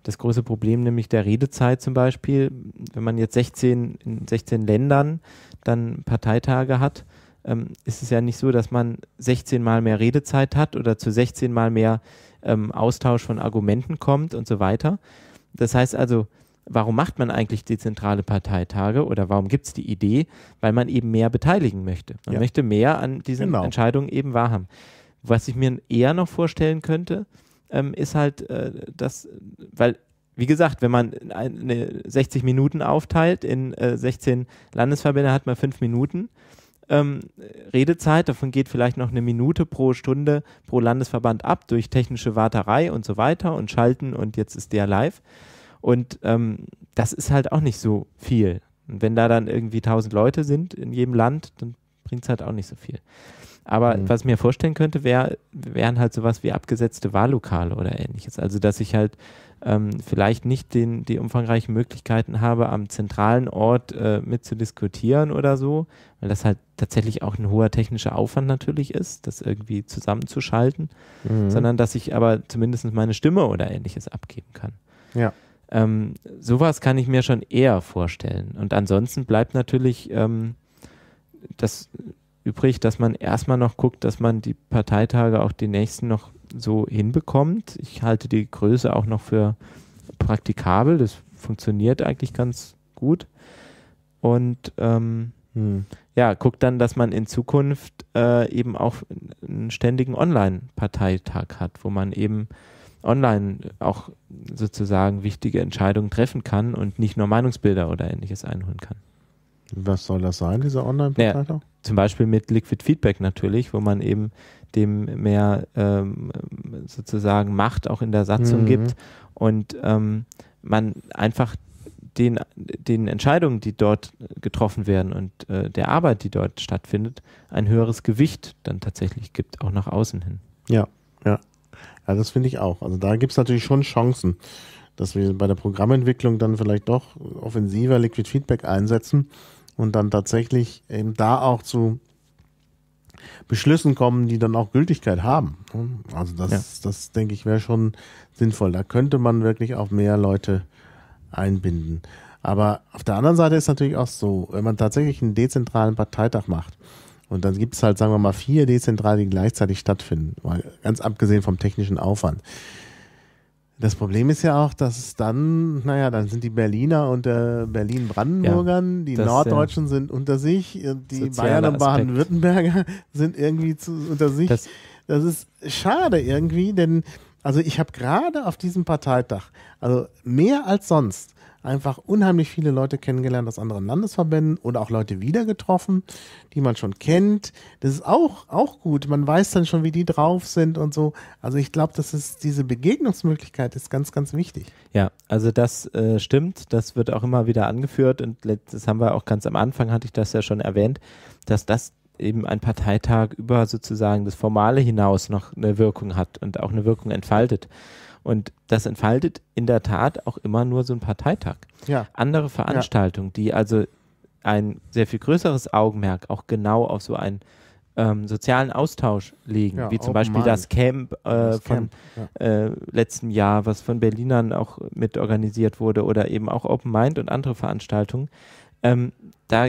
das große Problem nämlich der Redezeit zum Beispiel. Wenn man jetzt 16, in 16 Ländern dann Parteitage hat, ähm, ist es ja nicht so, dass man 16 mal mehr Redezeit hat oder zu 16 mal mehr ähm, Austausch von Argumenten kommt und so weiter. Das heißt also, warum macht man eigentlich dezentrale Parteitage oder warum gibt es die Idee? Weil man eben mehr beteiligen möchte. Man ja. möchte mehr an diesen genau. Entscheidungen eben wahrhaben. Was ich mir eher noch vorstellen könnte, ähm, ist halt äh, das, weil wie gesagt, wenn man 60 Minuten aufteilt in äh, 16 Landesverbände, hat man fünf Minuten ähm, Redezeit. Davon geht vielleicht noch eine Minute pro Stunde pro Landesverband ab durch technische Warterei und so weiter und Schalten und jetzt ist der live. Und ähm, das ist halt auch nicht so viel. Und wenn da dann irgendwie 1000 Leute sind in jedem Land, dann bringt es halt auch nicht so viel. Aber mhm. was ich mir vorstellen könnte, wär, wären halt sowas wie abgesetzte Wahllokale oder ähnliches. Also dass ich halt ähm, vielleicht nicht den, die umfangreichen Möglichkeiten habe, am zentralen Ort äh, mit oder so, weil das halt tatsächlich auch ein hoher technischer Aufwand natürlich ist, das irgendwie zusammenzuschalten, mhm. sondern dass ich aber zumindest meine Stimme oder ähnliches abgeben kann. Ja. Ähm, sowas kann ich mir schon eher vorstellen. Und ansonsten bleibt natürlich ähm, das übrig, dass man erstmal noch guckt, dass man die Parteitage auch die nächsten noch so hinbekommt. Ich halte die Größe auch noch für praktikabel. Das funktioniert eigentlich ganz gut. Und ähm, hm. ja, guckt dann, dass man in Zukunft äh, eben auch einen ständigen Online-Parteitag hat, wo man eben online auch sozusagen wichtige Entscheidungen treffen kann und nicht nur Meinungsbilder oder ähnliches einholen kann. Was soll das sein, dieser Online-Begleiter? Ja, zum Beispiel mit Liquid Feedback natürlich, wo man eben dem mehr ähm, sozusagen Macht auch in der Satzung mhm. gibt und ähm, man einfach den, den Entscheidungen, die dort getroffen werden und äh, der Arbeit, die dort stattfindet, ein höheres Gewicht dann tatsächlich gibt, auch nach außen hin. Ja, ja. Ja, das finde ich auch. Also da gibt es natürlich schon Chancen, dass wir bei der Programmentwicklung dann vielleicht doch offensiver Liquid Feedback einsetzen und dann tatsächlich eben da auch zu Beschlüssen kommen, die dann auch Gültigkeit haben. Also das, ja. das denke ich, wäre schon sinnvoll. Da könnte man wirklich auch mehr Leute einbinden. Aber auf der anderen Seite ist natürlich auch so, wenn man tatsächlich einen dezentralen Parteitag macht und dann gibt es halt, sagen wir mal, vier dezentrale, die gleichzeitig stattfinden, mal ganz abgesehen vom technischen Aufwand, das Problem ist ja auch, dass es dann, naja, dann sind die Berliner unter äh, Berlin-Brandenburgern, ja, die Norddeutschen ja sind unter sich, äh, die Bayern und Baden-Württemberger sind irgendwie zu, unter sich. Das, das ist schade irgendwie, denn also ich habe gerade auf diesem Parteitag, also mehr als sonst, einfach unheimlich viele Leute kennengelernt aus anderen Landesverbänden oder auch Leute wieder getroffen, die man schon kennt. Das ist auch, auch gut. Man weiß dann schon, wie die drauf sind und so. Also ich glaube, dass es diese Begegnungsmöglichkeit ist ganz, ganz wichtig. Ja, also das äh, stimmt. Das wird auch immer wieder angeführt und das haben wir auch ganz am Anfang, hatte ich das ja schon erwähnt, dass das eben ein Parteitag über sozusagen das Formale hinaus noch eine Wirkung hat und auch eine Wirkung entfaltet. Und das entfaltet in der Tat auch immer nur so ein Parteitag. Ja. Andere Veranstaltungen, ja. die also ein sehr viel größeres Augenmerk auch genau auf so einen ähm, sozialen Austausch legen, ja, wie zum Beispiel Mind. das Camp äh, das von Camp, äh, letztem Jahr, was von Berlinern auch mit organisiert wurde, oder eben auch Open Mind und andere Veranstaltungen. Ähm, da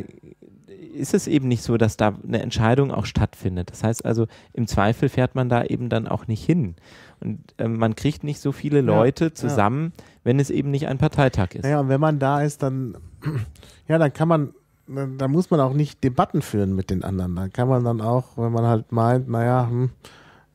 ist es eben nicht so, dass da eine Entscheidung auch stattfindet. Das heißt also, im Zweifel fährt man da eben dann auch nicht hin. Und äh, man kriegt nicht so viele Leute ja, zusammen, ja. wenn es eben nicht ein Parteitag ist. Ja, und wenn man da ist, dann, ja, dann kann man, da muss man auch nicht Debatten führen mit den anderen. Dann kann man dann auch, wenn man halt meint, naja, hm,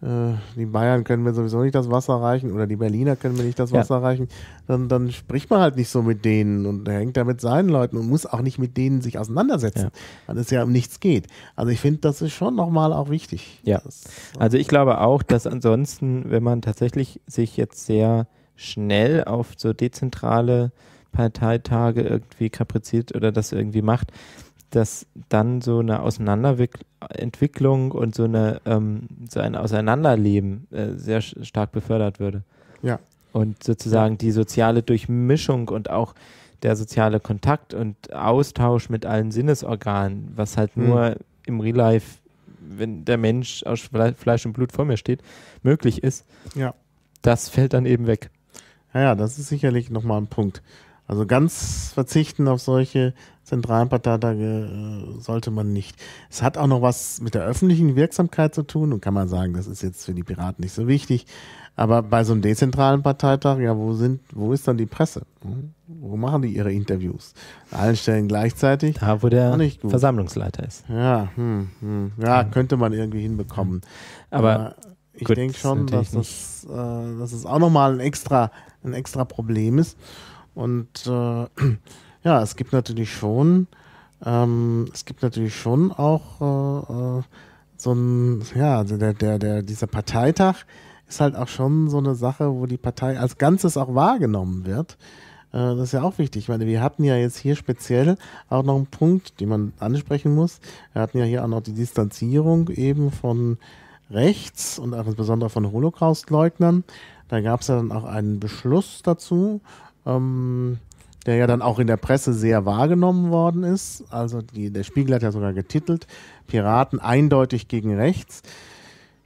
äh, die Bayern können mir sowieso nicht das Wasser reichen oder die Berliner können mir nicht das Wasser ja. reichen, dann, dann spricht man halt nicht so mit denen und hängt da mit seinen Leuten und muss auch nicht mit denen sich auseinandersetzen, ja. weil es ja um nichts geht. Also ich finde, das ist schon nochmal auch wichtig. Ja. Äh, also ich glaube auch, dass ansonsten, wenn man tatsächlich sich jetzt sehr schnell auf so dezentrale Parteitage irgendwie kapriziert oder das irgendwie macht, dass dann so eine Auseinanderentwicklung und so, eine, ähm, so ein Auseinanderleben äh, sehr stark befördert würde. Ja. Und sozusagen die soziale Durchmischung und auch der soziale Kontakt und Austausch mit allen Sinnesorganen, was halt mhm. nur im Real Life, wenn der Mensch aus Fleisch und Blut vor mir steht, möglich ist, ja. das fällt dann eben weg. Ja, ja, das ist sicherlich nochmal ein Punkt. Also ganz verzichten auf solche zentralen Parteitage äh, sollte man nicht. Es hat auch noch was mit der öffentlichen Wirksamkeit zu tun und kann man sagen, das ist jetzt für die Piraten nicht so wichtig. Aber bei so einem dezentralen Parteitag, ja, wo sind, wo ist dann die Presse? Wo machen die ihre Interviews? An allen Stellen gleichzeitig. Da, wo der Versammlungsleiter ist. Ja, hm, hm. ja, könnte man irgendwie hinbekommen. Aber, Aber ich denke schon, dass das, äh, dass es das auch nochmal ein extra, ein extra Problem ist. Und äh, ja, es gibt natürlich schon, ähm, es gibt natürlich schon auch äh, äh so ein, ja, der, der, der, dieser Parteitag ist halt auch schon so eine Sache, wo die Partei als Ganzes auch wahrgenommen wird. Äh, das ist ja auch wichtig. Ich meine, wir hatten ja jetzt hier speziell auch noch einen Punkt, den man ansprechen muss. Wir hatten ja hier auch noch die Distanzierung eben von rechts und auch insbesondere von Holocaustleugnern. Da gab es ja dann auch einen Beschluss dazu, ähm, der ja dann auch in der Presse sehr wahrgenommen worden ist. Also die, der Spiegel hat ja sogar getitelt, Piraten eindeutig gegen rechts.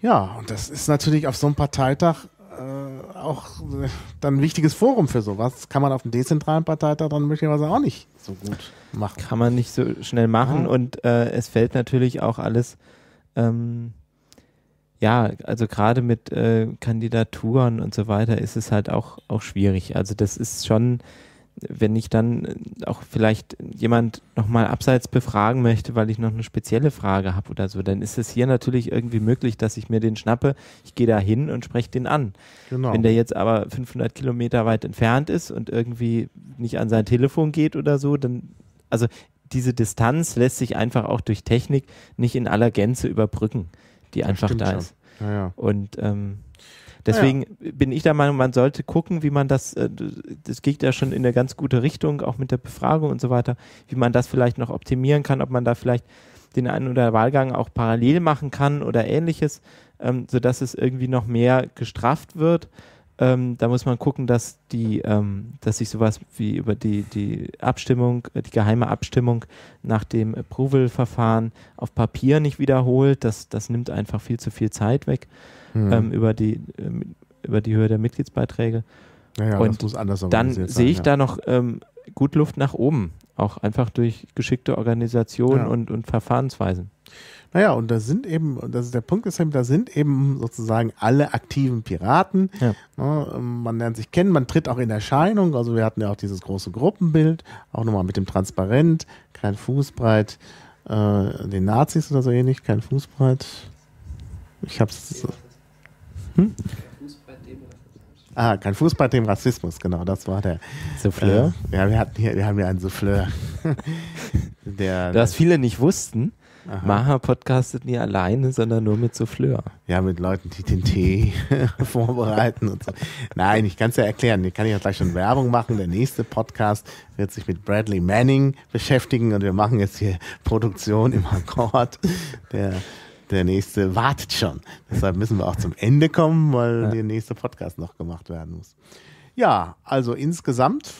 Ja, und das ist natürlich auf so einem Parteitag äh, auch äh, dann ein wichtiges Forum für sowas. Kann man auf dem dezentralen Parteitag dann möglicherweise auch nicht so gut machen. Kann man nicht so schnell machen ja. und äh, es fällt natürlich auch alles ähm, ja, also gerade mit äh, Kandidaturen und so weiter ist es halt auch, auch schwierig. Also das ist schon, wenn ich dann äh, auch vielleicht jemand nochmal abseits befragen möchte, weil ich noch eine spezielle Frage habe oder so, dann ist es hier natürlich irgendwie möglich, dass ich mir den schnappe, ich gehe da hin und spreche den an. Genau. Wenn der jetzt aber 500 Kilometer weit entfernt ist und irgendwie nicht an sein Telefon geht oder so, dann, also diese Distanz lässt sich einfach auch durch Technik nicht in aller Gänze überbrücken die einfach da ist. Ja, ja. Und ähm, deswegen ja, bin ich der Meinung, man sollte gucken, wie man das, äh, das geht ja schon in eine ganz gute Richtung, auch mit der Befragung und so weiter, wie man das vielleicht noch optimieren kann, ob man da vielleicht den einen oder anderen Wahlgang auch parallel machen kann oder ähnliches, ähm, sodass es irgendwie noch mehr gestrafft wird. Ähm, da muss man gucken, dass die, ähm, dass sich sowas wie über die, die Abstimmung, äh, die geheime Abstimmung nach dem Approval-Verfahren auf Papier nicht wiederholt. Das, das nimmt einfach viel zu viel Zeit weg mhm. ähm, über, die, ähm, über die Höhe der Mitgliedsbeiträge. Naja, Und das muss anders dann sehe ich ja. da noch ähm, gut Luft nach oben, auch einfach durch geschickte Organisation ja. und, und Verfahrensweisen. Naja, und da sind eben, das ist der Punkt, ist da sind eben sozusagen alle aktiven Piraten. Ja. Ne, man lernt sich kennen, man tritt auch in Erscheinung. Also wir hatten ja auch dieses große Gruppenbild, auch nochmal mit dem Transparent, kein Fußbreit, äh, den Nazis oder so ähnlich, kein Fußbreit. Ich hab's. Hm? Ah, kein Fußball dem Rassismus, genau, das war der. Souffleur? Äh, ja, wir hatten hier, wir haben hier einen Souffleur. der, das viele nicht wussten, Aha. Maha podcastet nie alleine, sondern nur mit Souffleur. Ja, mit Leuten, die den Tee vorbereiten und so. Nein, ich kann es ja erklären. Hier kann ich ja gleich schon Werbung machen. Der nächste Podcast wird sich mit Bradley Manning beschäftigen und wir machen jetzt hier Produktion im Akkord. Der, der nächste wartet schon. Deshalb müssen wir auch zum Ende kommen, weil ja. der nächste Podcast noch gemacht werden muss. Ja, also insgesamt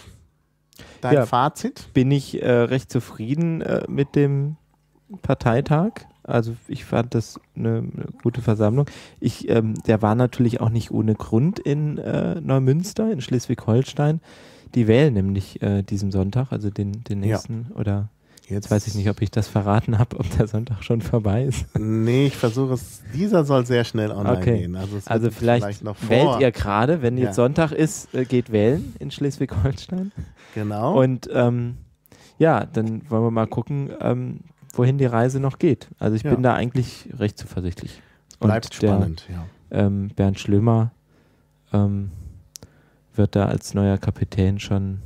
dein ja, Fazit? Bin ich äh, recht zufrieden äh, mit dem Parteitag. Also ich fand das eine, gute Versammlung. Ich, ähm, der war natürlich auch nicht ohne Grund in äh, Neumünster, in Schleswig-Holstein. Die wählen nämlich äh, diesen Sonntag, also den, den nächsten ja. oder Jetzt weiß ich nicht, ob ich das verraten habe, ob der Sonntag schon vorbei ist. Nee, ich versuche es. Dieser soll sehr schnell online okay. gehen. Also, also vielleicht, vielleicht, noch vor. wählt ihr gerade, wenn ja. jetzt Sonntag ist, äh, geht wählen in Schleswig-Holstein. Genau. Und ähm, ja, dann wollen wir mal gucken, ähm, wohin die Reise noch geht. Also ich ja. bin da eigentlich recht zuversichtlich. Bleibt Und spannend, ja. Ähm, Bernd Schlömer ähm, wird da als neuer Kapitän schon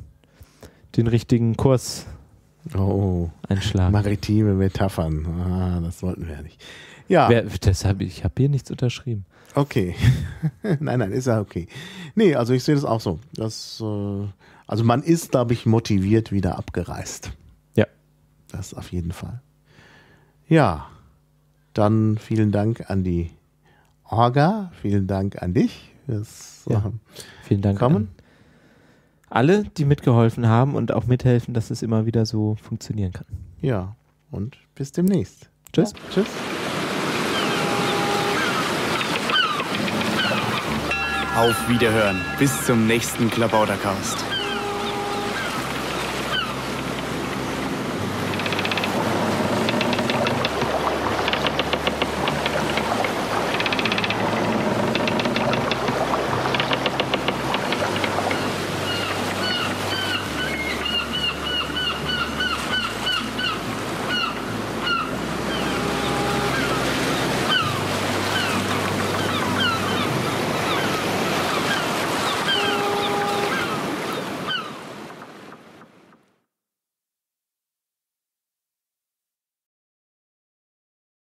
den richtigen Kurs oh. oh. einschlagen. Maritime Metaphern. Ah, das wollten wir ja nicht. Ja. Wer, deshalb, ich habe hier nichts unterschrieben. Okay. nein, nein, ist ja okay. Nee, also ich sehe das auch so. Das, äh, also man ist, glaube ich, motiviert wieder abgereist. Ja. Das auf jeden Fall. Ja, dann vielen Dank an die Orga, vielen Dank an dich. Das, ja, ähm, vielen Dank kommen. an alle, die mitgeholfen haben und auch mithelfen, dass es immer wieder so funktionieren kann. Ja, und bis demnächst. Tschüss. Ja, tschüss. Auf Wiederhören. Bis zum nächsten Klabautercast.